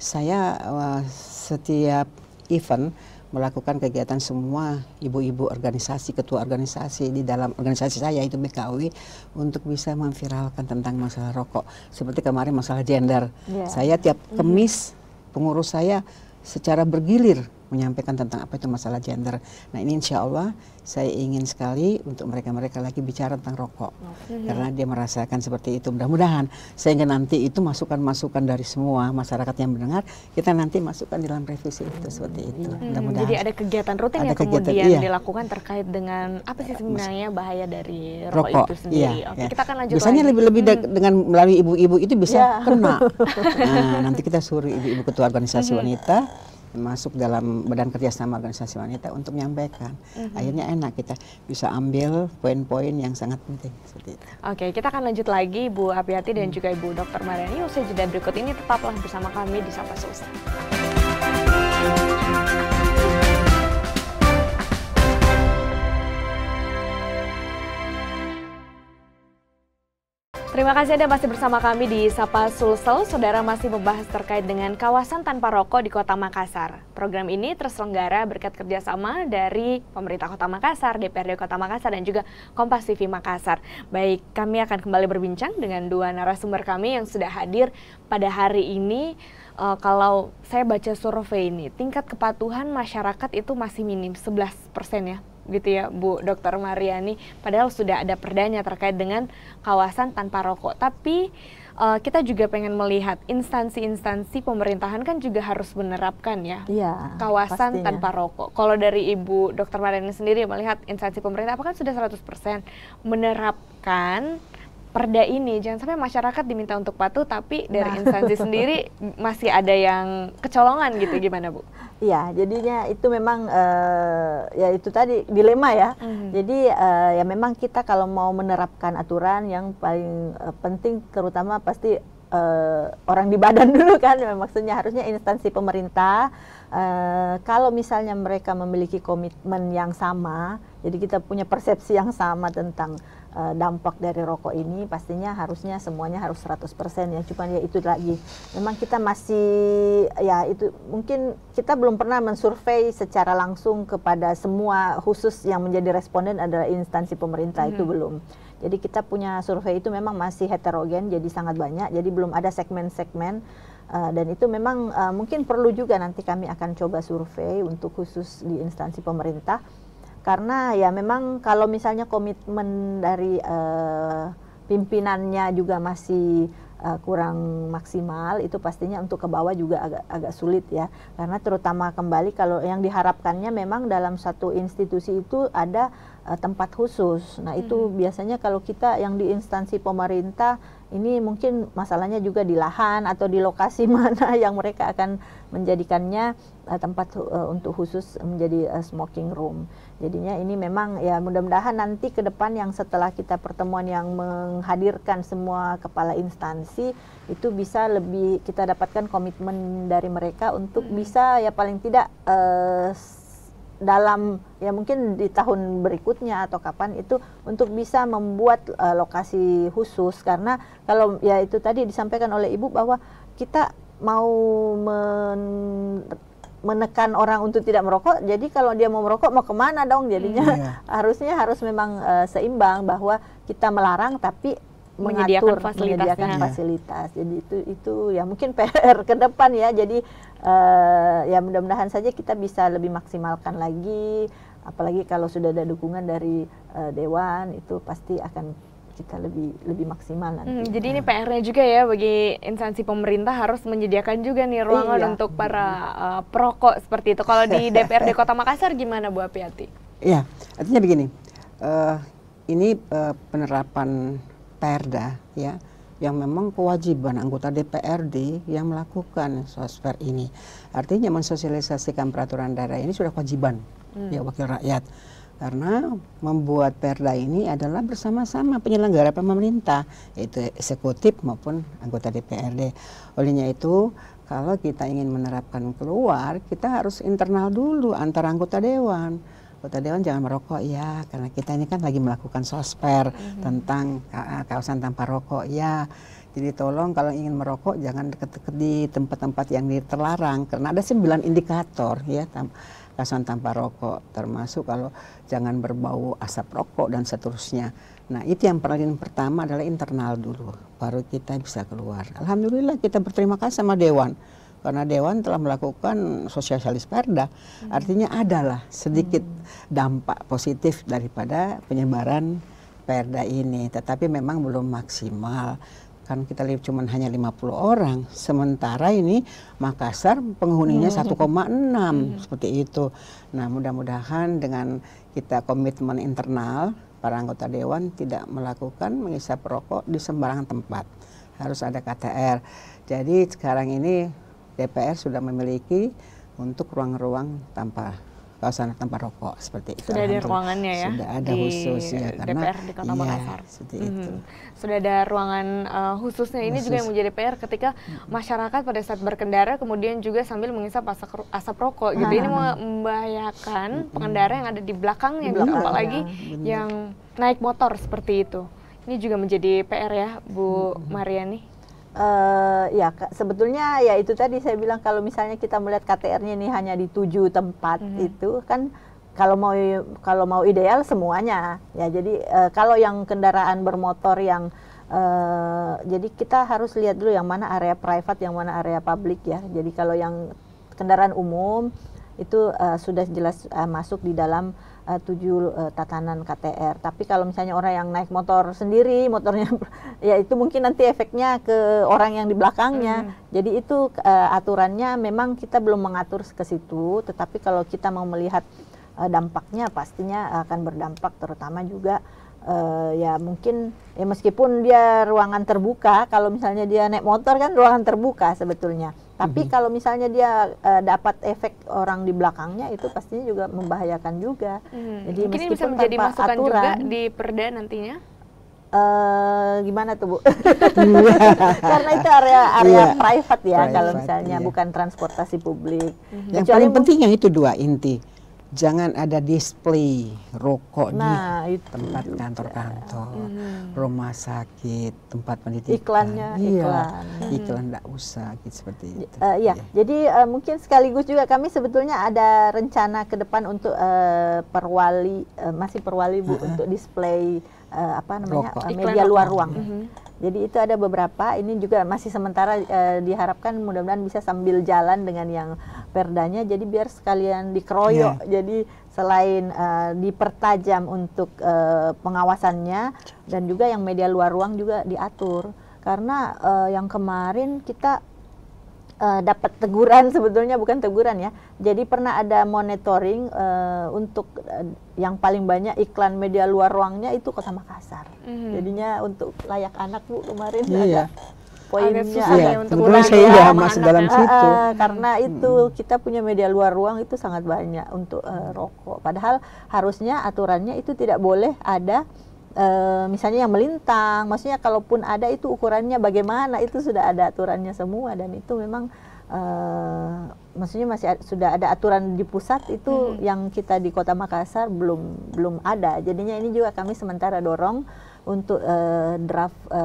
saya uh, setiap event melakukan kegiatan semua ibu-ibu organisasi, ketua organisasi di dalam organisasi saya itu BKW untuk bisa memviralkan tentang masalah rokok. Seperti kemarin masalah gender. Yeah. Saya tiap mhm. kemis pengurus saya secara bergilir menyampaikan tentang apa itu masalah gender. Nah ini insya Allah saya ingin sekali untuk mereka-mereka lagi bicara tentang rokok okay. karena dia merasakan seperti itu. Mudah-mudahan sehingga nanti itu masukan-masukan dari semua masyarakat yang mendengar kita nanti masukkan dalam revisi hmm. itu seperti hmm. itu. Hmm. Mudah-mudahan. Jadi ada kegiatan rutin ada yang kegiatan, kemudian iya. dilakukan terkait dengan apa sih sebenarnya bahaya dari rokok, rokok itu sendiri. Iya, Oke iya. kita akan lanjut. Biasanya lebih-lebih hmm. dengan melalui ibu-ibu itu bisa yeah. kena. nah, nanti kita suruh ibu-ibu ketua organisasi hmm. wanita masuk dalam badan kerjasama organisasi wanita untuk menyampaikan. Mm -hmm. Akhirnya enak kita bisa ambil poin-poin yang sangat penting. Seperti itu. Oke, kita akan lanjut lagi Bu Apiati dan juga Ibu Dr. Mariani usai jeda berikut ini tetaplah bersama kami di Sapa Susah. Terima kasih Anda masih bersama kami di Sapa Sulsel. Saudara masih membahas terkait dengan kawasan tanpa rokok di Kota Makassar. Program ini terselenggara berkat kerjasama dari pemerintah Kota Makassar, DPRD Kota Makassar, dan juga Kompas TV Makassar. Baik, kami akan kembali berbincang dengan dua narasumber kami yang sudah hadir pada hari ini. Uh, kalau saya baca survei ini, tingkat kepatuhan masyarakat itu masih minim, 11 persen ya gitu ya Bu Dokter Mariani padahal sudah ada perdanya terkait dengan kawasan tanpa rokok tapi uh, kita juga pengen melihat instansi-instansi pemerintahan kan juga harus menerapkan ya, ya kawasan pastinya. tanpa rokok. Kalau dari Ibu Dokter Mariani sendiri melihat instansi pemerintah apakah sudah 100% menerapkan perda ini jangan sampai masyarakat diminta untuk patuh tapi dari nah. instansi sendiri masih ada yang kecolongan gitu gimana Bu? Iya, jadinya itu memang uh, ya itu tadi dilema ya. Mm. Jadi uh, ya memang kita kalau mau menerapkan aturan yang paling uh, penting terutama pasti uh, orang di badan dulu kan maksudnya harusnya instansi pemerintah uh, kalau misalnya mereka memiliki komitmen yang sama jadi kita punya persepsi yang sama tentang Eh, dampak dari rokok ini pastinya harusnya semuanya harus 100% ya cuman ya itu lagi memang kita masih ya itu mungkin kita belum pernah mensurvei secara langsung kepada semua khusus yang menjadi responden adalah instansi pemerintah hmm. itu belum jadi kita punya survei itu memang masih heterogen jadi sangat banyak jadi belum ada segmen-segmen Uh, dan itu memang uh, mungkin perlu juga nanti kami akan coba survei untuk khusus di instansi pemerintah karena ya memang kalau misalnya komitmen dari uh, pimpinannya juga masih uh, kurang maksimal itu pastinya untuk ke bawah juga agak agak sulit ya karena terutama kembali kalau yang diharapkannya memang dalam satu institusi itu ada uh, tempat khusus nah itu hmm. biasanya kalau kita yang di instansi pemerintah ini mungkin masalahnya juga di lahan atau di lokasi mana yang mereka akan menjadikannya uh, tempat uh, untuk khusus menjadi uh, smoking room. Jadinya ini memang ya mudah-mudahan nanti ke depan yang setelah kita pertemuan yang menghadirkan semua kepala instansi itu bisa lebih kita dapatkan komitmen dari mereka untuk hmm. bisa ya paling tidak uh, dalam ya mungkin di tahun berikutnya atau kapan itu untuk bisa membuat uh, lokasi khusus karena kalau ya itu tadi disampaikan oleh ibu bahwa kita mau men menekan orang untuk tidak merokok jadi kalau dia mau merokok mau kemana dong jadinya hmm, iya. harusnya harus memang uh, seimbang bahwa kita melarang tapi mengatur menyediakan fasilitas, menyediakan fasilitas. Jadi itu itu ya mungkin PR ke depan ya. Jadi uh, ya mudah-mudahan saja kita bisa lebih maksimalkan lagi apalagi kalau sudah ada dukungan dari uh, dewan itu pasti akan kita lebih lebih maksimal nanti. Hmm, jadi ini nah. PR-nya juga ya bagi instansi pemerintah harus menyediakan juga nih ruangan iya. untuk para uh, perokok seperti itu. Kalau di DPRD Kota Makassar gimana Bu Apiati? Iya, artinya begini. Uh, ini uh, penerapan Perda ya yang memang kewajiban anggota DPRD yang melakukan sosfer ini. Artinya mensosialisasikan peraturan daerah ini sudah kewajiban hmm. ya wakil rakyat. Karena membuat perda ini adalah bersama-sama penyelenggara pemerintah, yaitu eksekutif maupun anggota DPRD. Olehnya itu, kalau kita ingin menerapkan keluar, kita harus internal dulu antara anggota dewan Kota dewan jangan merokok ya karena kita ini kan lagi melakukan sosper mm-hmm. tentang ah, kawasan tanpa rokok ya jadi tolong kalau ingin merokok jangan deket-deket di tempat-tempat yang terlarang karena ada sembilan indikator ya kawasan tanpa rokok termasuk kalau jangan berbau asap rokok dan seterusnya nah itu yang paling pertama adalah internal dulu baru kita bisa keluar alhamdulillah kita berterima kasih sama dewan karena Dewan telah melakukan sosialis perda, hmm. artinya adalah sedikit hmm. dampak positif daripada penyebaran perda ini, tetapi memang belum maksimal. Kan kita lihat cuma hanya 50 orang, sementara ini Makassar penghuninya hmm. 1,6 hmm. seperti itu. Nah, mudah-mudahan dengan kita komitmen internal para anggota dewan tidak melakukan mengisap rokok di sembarang tempat. Harus ada KTR. Jadi sekarang ini DPR sudah memiliki untuk ruang-ruang tanpa kawasan tanpa rokok seperti itu. Sudah ada ruangannya ya? Sudah ada di khusus ya karena DPR di Kota iya, Makassar. hmm. Sudah ada ruangan uh, khususnya ini Khusus. juga yang menjadi PR ketika masyarakat pada saat berkendara kemudian juga sambil mengisap asap, asap rokok nah. gitu. Ini ah. membahayakan hmm. pengendara yang ada di belakangnya, yang gitu, belakang, apalagi lagi ya, yang naik motor seperti itu. Ini juga menjadi PR ya Bu hmm. Mariani uh, ya sebetulnya ya itu tadi saya bilang kalau misalnya kita melihat KTR-nya ini hanya di tujuh tempat mm -hmm. itu kan kalau mau kalau mau ideal semuanya ya jadi uh, kalau yang kendaraan bermotor yang uh, jadi kita harus lihat dulu yang mana area private yang mana area publik ya jadi kalau yang kendaraan umum itu uh, sudah jelas uh, masuk di dalam uh, tujuh uh, tatanan KTR. Tapi kalau misalnya orang yang naik motor sendiri, motornya ya itu mungkin nanti efeknya ke orang yang di belakangnya. Hmm. Jadi itu uh, aturannya memang kita belum mengatur ke situ, tetapi kalau kita mau melihat uh, dampaknya pastinya akan berdampak terutama juga uh, ya mungkin ya meskipun dia ruangan terbuka, kalau misalnya dia naik motor kan ruangan terbuka sebetulnya tapi mm -hmm. kalau misalnya dia e, dapat efek orang di belakangnya itu pastinya juga membahayakan juga. Hmm. Jadi Mungkin meskipun bisa menjadi masukan aturan, juga di perda nantinya. Uh, gimana tuh bu? Iya. Karena itu area area yeah. private ya private, kalau misalnya yeah. bukan transportasi publik. Mm -hmm. Yang Kecuali paling penting yang itu dua inti jangan ada display rokok nah, di itu tempat kantor-kantor, hmm. rumah sakit, tempat pendidikan. Iklannya, iya, iklan. Hmm. Iklan tidak usah gitu seperti itu. Uh, iya. Ya. Jadi uh, mungkin sekaligus juga kami sebetulnya ada rencana ke depan untuk uh, perwali uh, masih perwali Bu uh -huh. untuk display uh, apa namanya eh, media Iklan luar ruang. Mm -hmm. Jadi itu ada beberapa. Ini juga masih sementara uh, diharapkan mudah-mudahan bisa sambil jalan dengan yang perdanya. Jadi biar sekalian dikeroyok. Yeah. Jadi selain uh, dipertajam untuk uh, pengawasannya dan juga yang media luar ruang juga diatur. Karena uh, yang kemarin kita uh, dapat teguran sebetulnya bukan teguran ya. Jadi pernah ada monitoring uh, untuk uh, yang paling banyak iklan media luar ruangnya itu Kota Makassar. Mm-hmm. Jadinya untuk layak anak Bu kemarin yeah, iya. ada poinnya iya, ya, untuk saya udah masuk dalam situ. Uh, uh, karena hmm. itu kita punya media luar ruang itu sangat banyak untuk uh, rokok. Padahal harusnya aturannya itu tidak boleh ada e, misalnya yang melintang, maksudnya kalaupun ada itu ukurannya bagaimana itu sudah ada aturannya semua dan itu memang e, maksudnya masih ada, sudah ada aturan di pusat itu hmm. yang kita di Kota Makassar belum belum ada. Jadinya ini juga kami sementara dorong untuk e, draft e,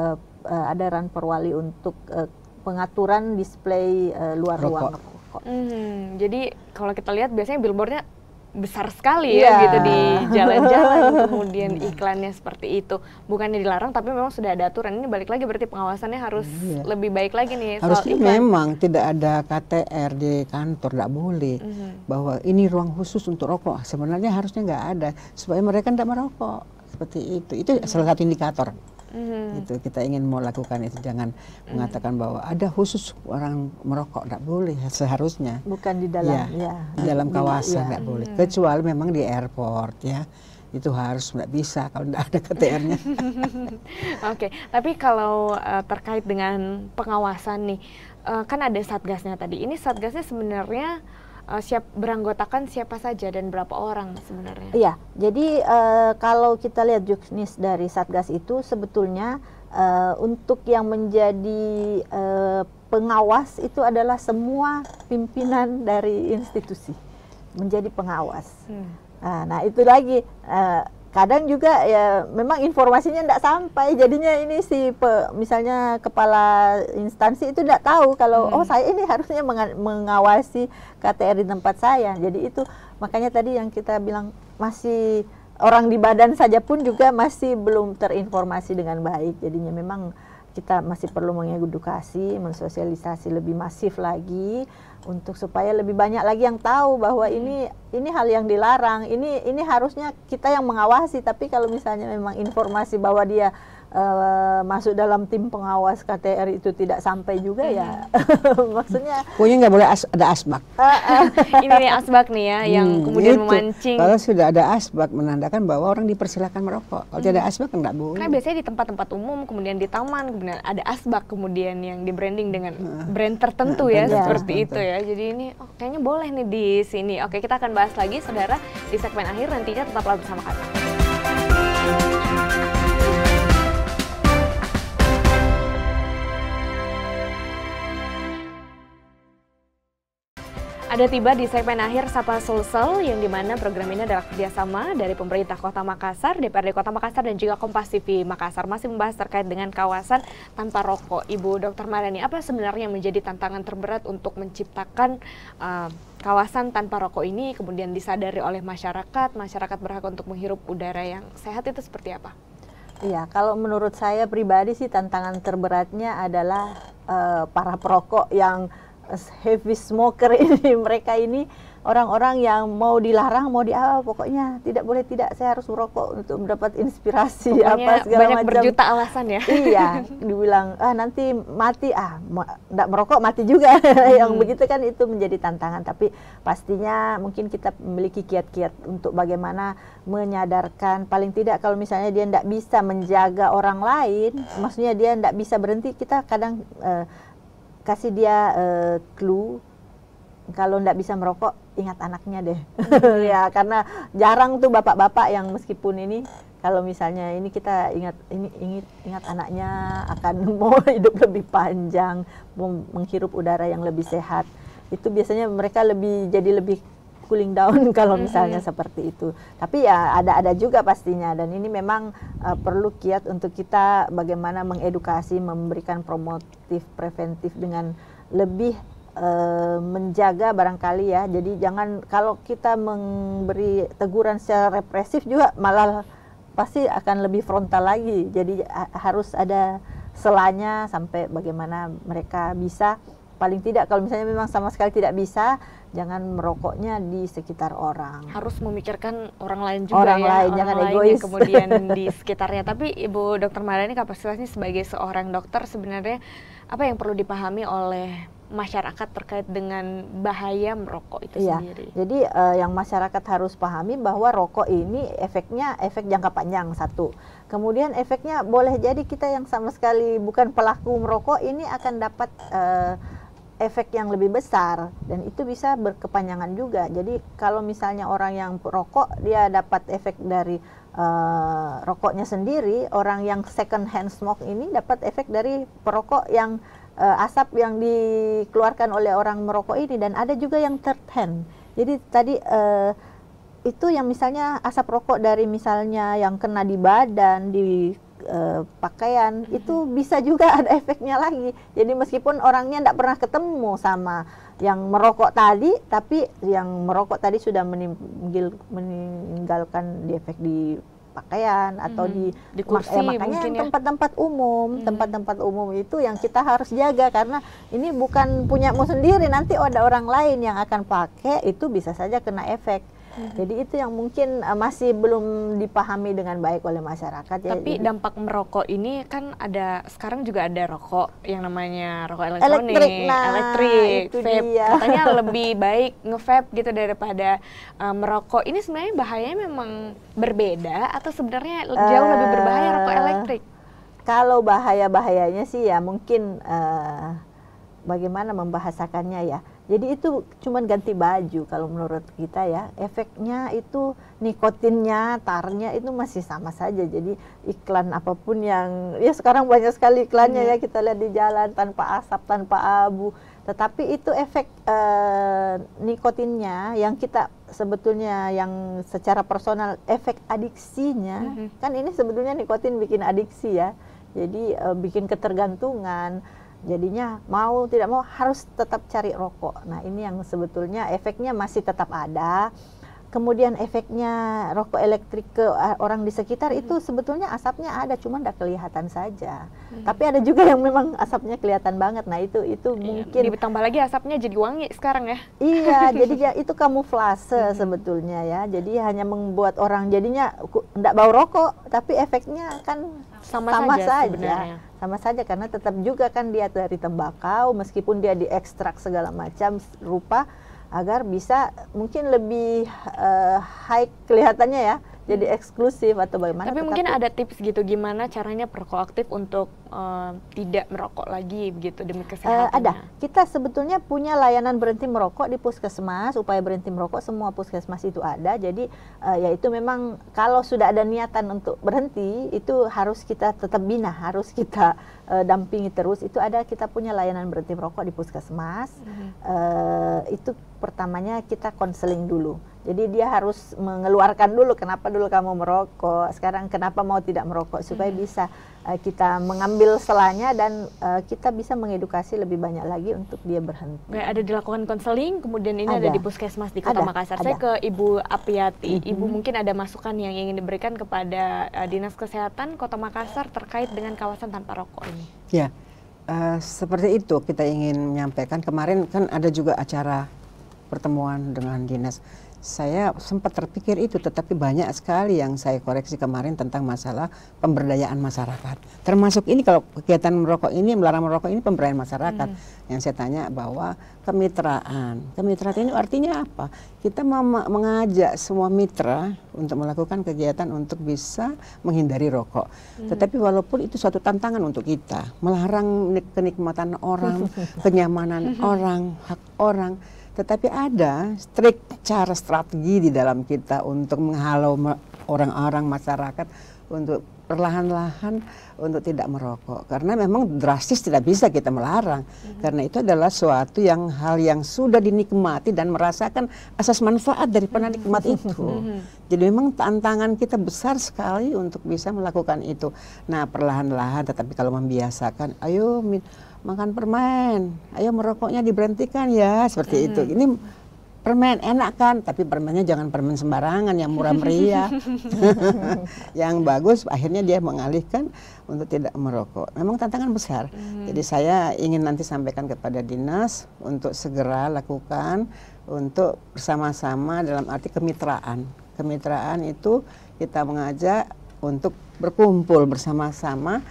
e, ada ran perwali untuk e, pengaturan display e, luar Rokok. ruang Hmm, jadi kalau kita lihat biasanya billboardnya besar sekali yeah. ya iya. gitu di jalan-jalan kemudian iklannya seperti itu bukannya dilarang tapi memang sudah ada aturan ini balik lagi berarti pengawasannya harus yeah. Iya. lebih baik lagi nih harusnya iklan. memang tidak ada KTR di kantor tidak boleh mm -hmm. bahwa ini ruang khusus untuk rokok sebenarnya harusnya nggak ada supaya mereka tidak merokok seperti itu itu mm -hmm. salah satu indikator Mm. Mm-hmm. Itu kita ingin mau lakukan itu jangan mm. mengatakan bahwa ada khusus orang merokok tidak boleh seharusnya. Bukan di dalam ya, ya. Di dalam kawasan tidak ya. boleh. Mm. Kecuali memang di airport ya itu harus nggak bisa kalau tidak ada KTR-nya. Oke, okay. tapi kalau uh, terkait dengan pengawasan nih, uh, kan ada satgasnya tadi. Ini satgasnya sebenarnya uh, siap beranggotakan siapa saja dan berapa orang sebenarnya? Iya, jadi uh, kalau kita lihat juknis dari Satgas itu sebetulnya uh, untuk yang menjadi uh, pengawas itu adalah semua pimpinan dari institusi menjadi pengawas. Hmm. Nah, nah itu lagi. Uh, kadang juga ya memang informasinya tidak sampai jadinya ini si pe, misalnya kepala instansi itu tidak tahu kalau hmm. oh saya ini harusnya mengawasi KTR di tempat saya jadi itu makanya tadi yang kita bilang masih orang di badan saja pun juga masih belum terinformasi dengan baik jadinya memang kita masih perlu mengedukasi, mensosialisasi lebih masif lagi untuk supaya lebih banyak lagi yang tahu bahwa hmm. ini ini hal yang dilarang. Ini ini harusnya kita yang mengawasi, tapi kalau misalnya memang informasi bahwa dia uh, masuk dalam tim pengawas KTR itu tidak sampai juga ya maksudnya punya nggak boleh as ada asbak uh, uh. ini nih asbak nih ya hmm, yang kemudian itu. memancing kalau sudah ada asbak menandakan bahwa orang dipersilakan merokok kalau hmm. tidak ada hmm. asbak nggak boleh karena biasanya di tempat-tempat umum kemudian di taman kemudian ada asbak kemudian yang di branding dengan hmm. brand tertentu nah, ya seperti tertentu. itu ya jadi ini oh, kayaknya boleh nih di sini oke kita akan bahas lagi saudara di segmen akhir nantinya tetaplah bersama kami Ada tiba di segmen akhir Sapa Sulsel yang dimana program ini adalah kerjasama dari pemerintah Kota Makassar, DPRD Kota Makassar dan juga Kompas TV Makassar masih membahas terkait dengan kawasan tanpa rokok. Ibu Dr. Marani, apa sebenarnya yang menjadi tantangan terberat untuk menciptakan uh, kawasan tanpa rokok ini kemudian disadari oleh masyarakat, masyarakat berhak untuk menghirup udara yang sehat itu seperti apa? Iya, kalau menurut saya pribadi sih tantangan terberatnya adalah uh, para perokok yang heavy smoker ini mereka ini orang-orang yang mau dilarang mau di apa ah, pokoknya tidak boleh tidak saya harus merokok untuk mendapat inspirasi pokoknya apa segala banyak macam berjuta alasan ya iya dibilang ah nanti mati ah tidak merokok mati juga hmm. yang begitu kan itu menjadi tantangan tapi pastinya mungkin kita memiliki kiat-kiat untuk bagaimana menyadarkan paling tidak kalau misalnya dia tidak bisa menjaga orang lain maksudnya dia tidak bisa berhenti kita kadang eh, kasih dia uh, clue kalau ndak bisa merokok ingat anaknya deh hmm. ya karena jarang tuh bapak-bapak yang meskipun ini kalau misalnya ini kita ingat ini ingat ingat anaknya akan mau hidup lebih panjang mau menghirup udara yang lebih sehat itu biasanya mereka lebih jadi lebih cooling down kalau misalnya mm -hmm. seperti itu. Tapi ya ada ada juga pastinya dan ini memang uh, perlu kiat untuk kita bagaimana mengedukasi, memberikan promotif, preventif dengan lebih eh, menjaga barangkali ya. Jadi jangan kalau kita memberi teguran secara represif juga malah pasti akan lebih frontal lagi. Jadi eh, harus ada selanya sampai bagaimana mereka bisa paling tidak kalau misalnya memang sama sekali tidak bisa jangan merokoknya di sekitar orang. Harus memikirkan orang lain juga orang ya. Lain, orang jangan lain egois. kemudian di sekitarnya. Tapi Ibu Dokter ini kapasitasnya sebagai seorang dokter sebenarnya apa yang perlu dipahami oleh masyarakat terkait dengan bahaya merokok itu iya. sendiri. Jadi uh, yang masyarakat harus pahami bahwa rokok ini efeknya efek jangka panjang satu. Kemudian efeknya boleh jadi kita yang sama sekali bukan pelaku merokok ini akan dapat uh, efek yang lebih besar dan itu bisa berkepanjangan juga. Jadi kalau misalnya orang yang rokok dia dapat efek dari uh, rokoknya sendiri, orang yang second hand smoke ini dapat efek dari perokok yang uh, asap yang dikeluarkan oleh orang merokok ini dan ada juga yang third hand. Jadi tadi uh, itu yang misalnya asap rokok dari misalnya yang kena di badan, di e, pakaian hmm. itu bisa juga ada efeknya lagi. Jadi meskipun orangnya tidak pernah ketemu sama yang merokok tadi, tapi yang merokok tadi sudah meninggil, meninggalkan di efek di pakaian atau hmm. di, di kursi, eh, makanya ya. tempat-tempat ya. umum tempat tempat-tempat umum itu yang kita harus jaga karena ini bukan punyamu sendiri nanti ada orang lain yang akan pakai itu bisa saja kena efek Hmm. Jadi itu yang mungkin uh, masih belum dipahami dengan baik oleh masyarakat. Ya. Tapi dampak merokok ini kan ada sekarang juga ada rokok yang namanya rokok elektronik, elektrik, nah, elektrik vape. Dia. Katanya lebih baik ngevape gitu daripada uh, merokok. Ini sebenarnya bahayanya memang berbeda atau sebenarnya jauh uh, lebih berbahaya eh, rokok elektrik? Kalau bahaya bahayanya sih ya mungkin uh, bagaimana membahasakannya ya jadi itu cuma ganti baju kalau menurut kita ya. Efeknya itu nikotinnya, tarnya itu masih sama saja. Jadi iklan apapun yang ya sekarang banyak sekali iklannya hmm. ya kita lihat di jalan tanpa asap, tanpa abu. Tetapi itu efek eh, nikotinnya yang kita sebetulnya yang secara personal efek adiksinya hmm. kan ini sebetulnya nikotin bikin adiksi ya. Jadi eh, bikin ketergantungan jadinya mau tidak mau harus tetap cari rokok. Nah, ini yang sebetulnya efeknya masih tetap ada. Kemudian efeknya rokok elektrik ke orang di sekitar itu hmm. sebetulnya asapnya ada, cuma tidak kelihatan saja. Hmm. Tapi ada juga yang memang asapnya kelihatan banget. Nah itu itu iya, mungkin ditambah lagi asapnya jadi wangi sekarang ya. Iya, jadi ya, itu kamuflase hmm. sebetulnya ya. Jadi hanya membuat orang jadinya tidak bau rokok, tapi efeknya kan sama, sama saja. saja sama saja karena tetap juga kan dia dari tembakau meskipun dia diekstrak segala macam rupa agar bisa mungkin lebih uh, high kelihatannya ya jadi eksklusif atau bagaimana. Tapi mungkin ada tips gitu gimana caranya proaktif untuk uh, tidak merokok lagi begitu demi eh, kesehatan. Uh, ada. Kita sebetulnya punya layanan berhenti merokok di puskesmas, upaya berhenti merokok semua puskesmas itu ada. Jadi uh, itu memang kalau sudah ada niatan untuk berhenti itu harus kita tetap bina, harus kita uh, dampingi terus. Itu ada kita punya layanan berhenti merokok di puskesmas. Uh -huh. uh, itu pertamanya kita konseling dulu jadi dia harus mengeluarkan dulu kenapa dulu kamu merokok, sekarang kenapa mau tidak merokok supaya hmm. bisa uh, kita mengambil selanya dan uh, kita bisa mengedukasi lebih banyak lagi untuk dia berhenti. Baik, ada dilakukan konseling, kemudian ini ada, ada di puskesmas di Kota ada. Makassar. Ada. Saya ke Ibu Apiati. Hmm. Ibu mungkin ada masukan yang ingin diberikan kepada uh, Dinas Kesehatan Kota Makassar terkait dengan kawasan tanpa rokok ini. Ya. Uh, seperti itu kita ingin menyampaikan kemarin kan ada juga acara pertemuan dengan dinas saya sempat terpikir itu, tetapi banyak sekali yang saya koreksi kemarin tentang masalah pemberdayaan masyarakat. Termasuk ini kalau kegiatan merokok ini melarang merokok ini pemberdayaan masyarakat. Hmm. Yang saya tanya bahwa kemitraan, kemitraan ini artinya apa? Kita mengajak semua mitra untuk melakukan kegiatan untuk bisa menghindari rokok. Hmm. Tetapi walaupun itu suatu tantangan untuk kita, melarang kenikmatan orang, kenyamanan hmm. orang, hak orang tetapi ada strik cara strategi di dalam kita untuk menghalau orang-orang masyarakat untuk perlahan-lahan untuk tidak merokok karena memang drastis tidak bisa kita melarang mm-hmm. karena itu adalah suatu yang hal yang sudah dinikmati dan merasakan asas manfaat dari hmm. nikmat mm-hmm. itu mm-hmm. jadi memang tantangan kita besar sekali untuk bisa melakukan itu nah perlahan-lahan tetapi kalau membiasakan ayo min- makan permen, ayo merokoknya diberhentikan ya, seperti hmm. itu. Ini permen enak kan, tapi permennya jangan permen sembarangan yang murah meriah. yang bagus akhirnya dia mengalihkan untuk tidak merokok. Memang tantangan besar. Hmm. Jadi saya ingin nanti sampaikan kepada dinas untuk segera lakukan untuk bersama-sama dalam arti kemitraan. Kemitraan itu kita mengajak untuk berkumpul bersama-sama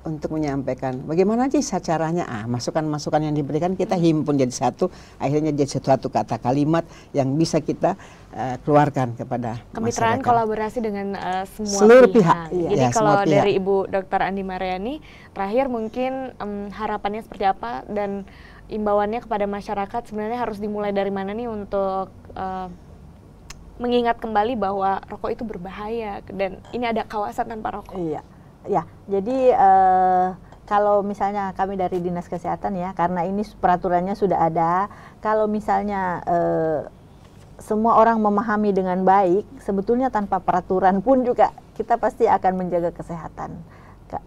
untuk menyampaikan bagaimana sih caranya ah masukan-masukan yang diberikan kita himpun jadi satu akhirnya jadi suatu kata kalimat yang bisa kita uh, keluarkan kepada kemitraan masyarakat. kolaborasi dengan uh, semua seluruh pihak, pihak. Iya. jadi ya, kalau pihak. dari Ibu dokter Andi Mariani terakhir mungkin um, harapannya seperti apa dan imbauannya kepada masyarakat sebenarnya harus dimulai dari mana nih untuk uh, mengingat kembali bahwa rokok itu berbahaya dan ini ada kawasan tanpa rokok. Iya Ya, jadi uh, kalau misalnya kami dari dinas kesehatan ya, karena ini peraturannya sudah ada, kalau misalnya eh, semua orang memahami dengan baik, sebetulnya tanpa peraturan pun juga kita pasti akan menjaga kesehatan.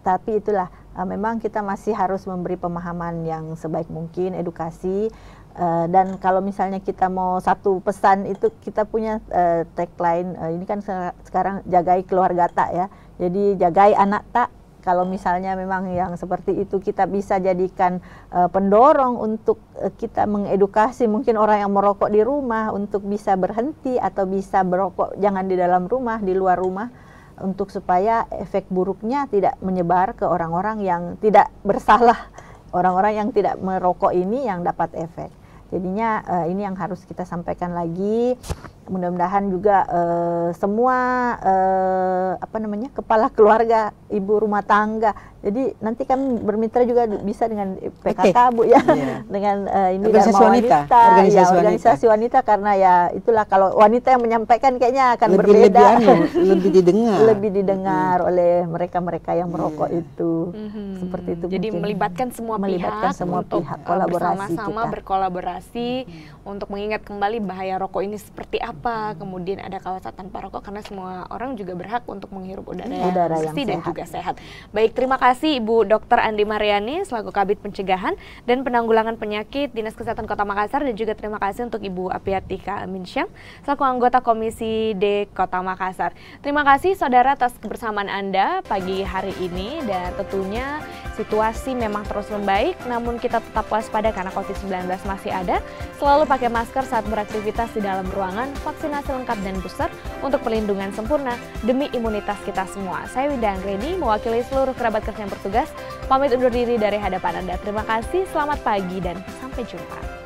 tapi itulah eh, memang kita masih harus memberi pemahaman yang sebaik mungkin, edukasi. Uh, dan kalau misalnya kita mau satu pesan itu kita punya uh, tagline uh, ini kan sekarang jagai keluarga tak ya jadi jagai anak tak kalau misalnya memang yang seperti itu kita bisa jadikan uh, pendorong untuk uh, kita mengedukasi mungkin orang yang merokok di rumah untuk bisa berhenti atau bisa berokok jangan di dalam rumah di luar rumah untuk supaya efek buruknya tidak menyebar ke orang-orang yang tidak bersalah orang-orang yang tidak merokok ini yang dapat efek jadinya uh, ini yang harus kita sampaikan lagi mudah-mudahan juga uh, semua uh, apa namanya kepala keluarga ibu rumah tangga jadi nanti kami bermitra juga hmm. bisa dengan PKK okay. Bu ya, yeah. dengan uh, ini organisasi wanita, wanita organisasi, ya, wanita. organisasi wanita karena ya itulah kalau wanita yang menyampaikan kayaknya akan lebih, berbeda, lebih, anu, lebih didengar, lebih didengar mm. oleh mereka-mereka yang iya. merokok yeah. itu, mm-hmm. seperti itu. Jadi mungkin. melibatkan semua melibatkan pihak semua untuk pihak eh, kolaborasi bersama-sama berkolaborasi mm. untuk mengingat kembali bahaya rokok ini seperti apa, kemudian ada kawasan tanpa rokok karena semua orang juga berhak untuk menghirup udara, udara yang, yang juga sehat. Baik, terima kasih kasih Ibu Dr. Andi Mariani selaku Kabit Pencegahan dan Penanggulangan Penyakit Dinas Kesehatan Kota Makassar dan juga terima kasih untuk Ibu Apiatika Aminsyam selaku anggota Komisi D Kota Makassar. Terima kasih saudara atas kebersamaan Anda pagi hari ini dan tentunya situasi memang terus membaik namun kita tetap waspada karena COVID-19 masih ada. Selalu pakai masker saat beraktivitas di dalam ruangan, vaksinasi lengkap dan booster untuk pelindungan sempurna demi imunitas kita semua. Saya Winda Reni mewakili seluruh kerabat kerja yang bertugas. Pamit undur diri dari hadapan Anda. Terima kasih, selamat pagi, dan sampai jumpa.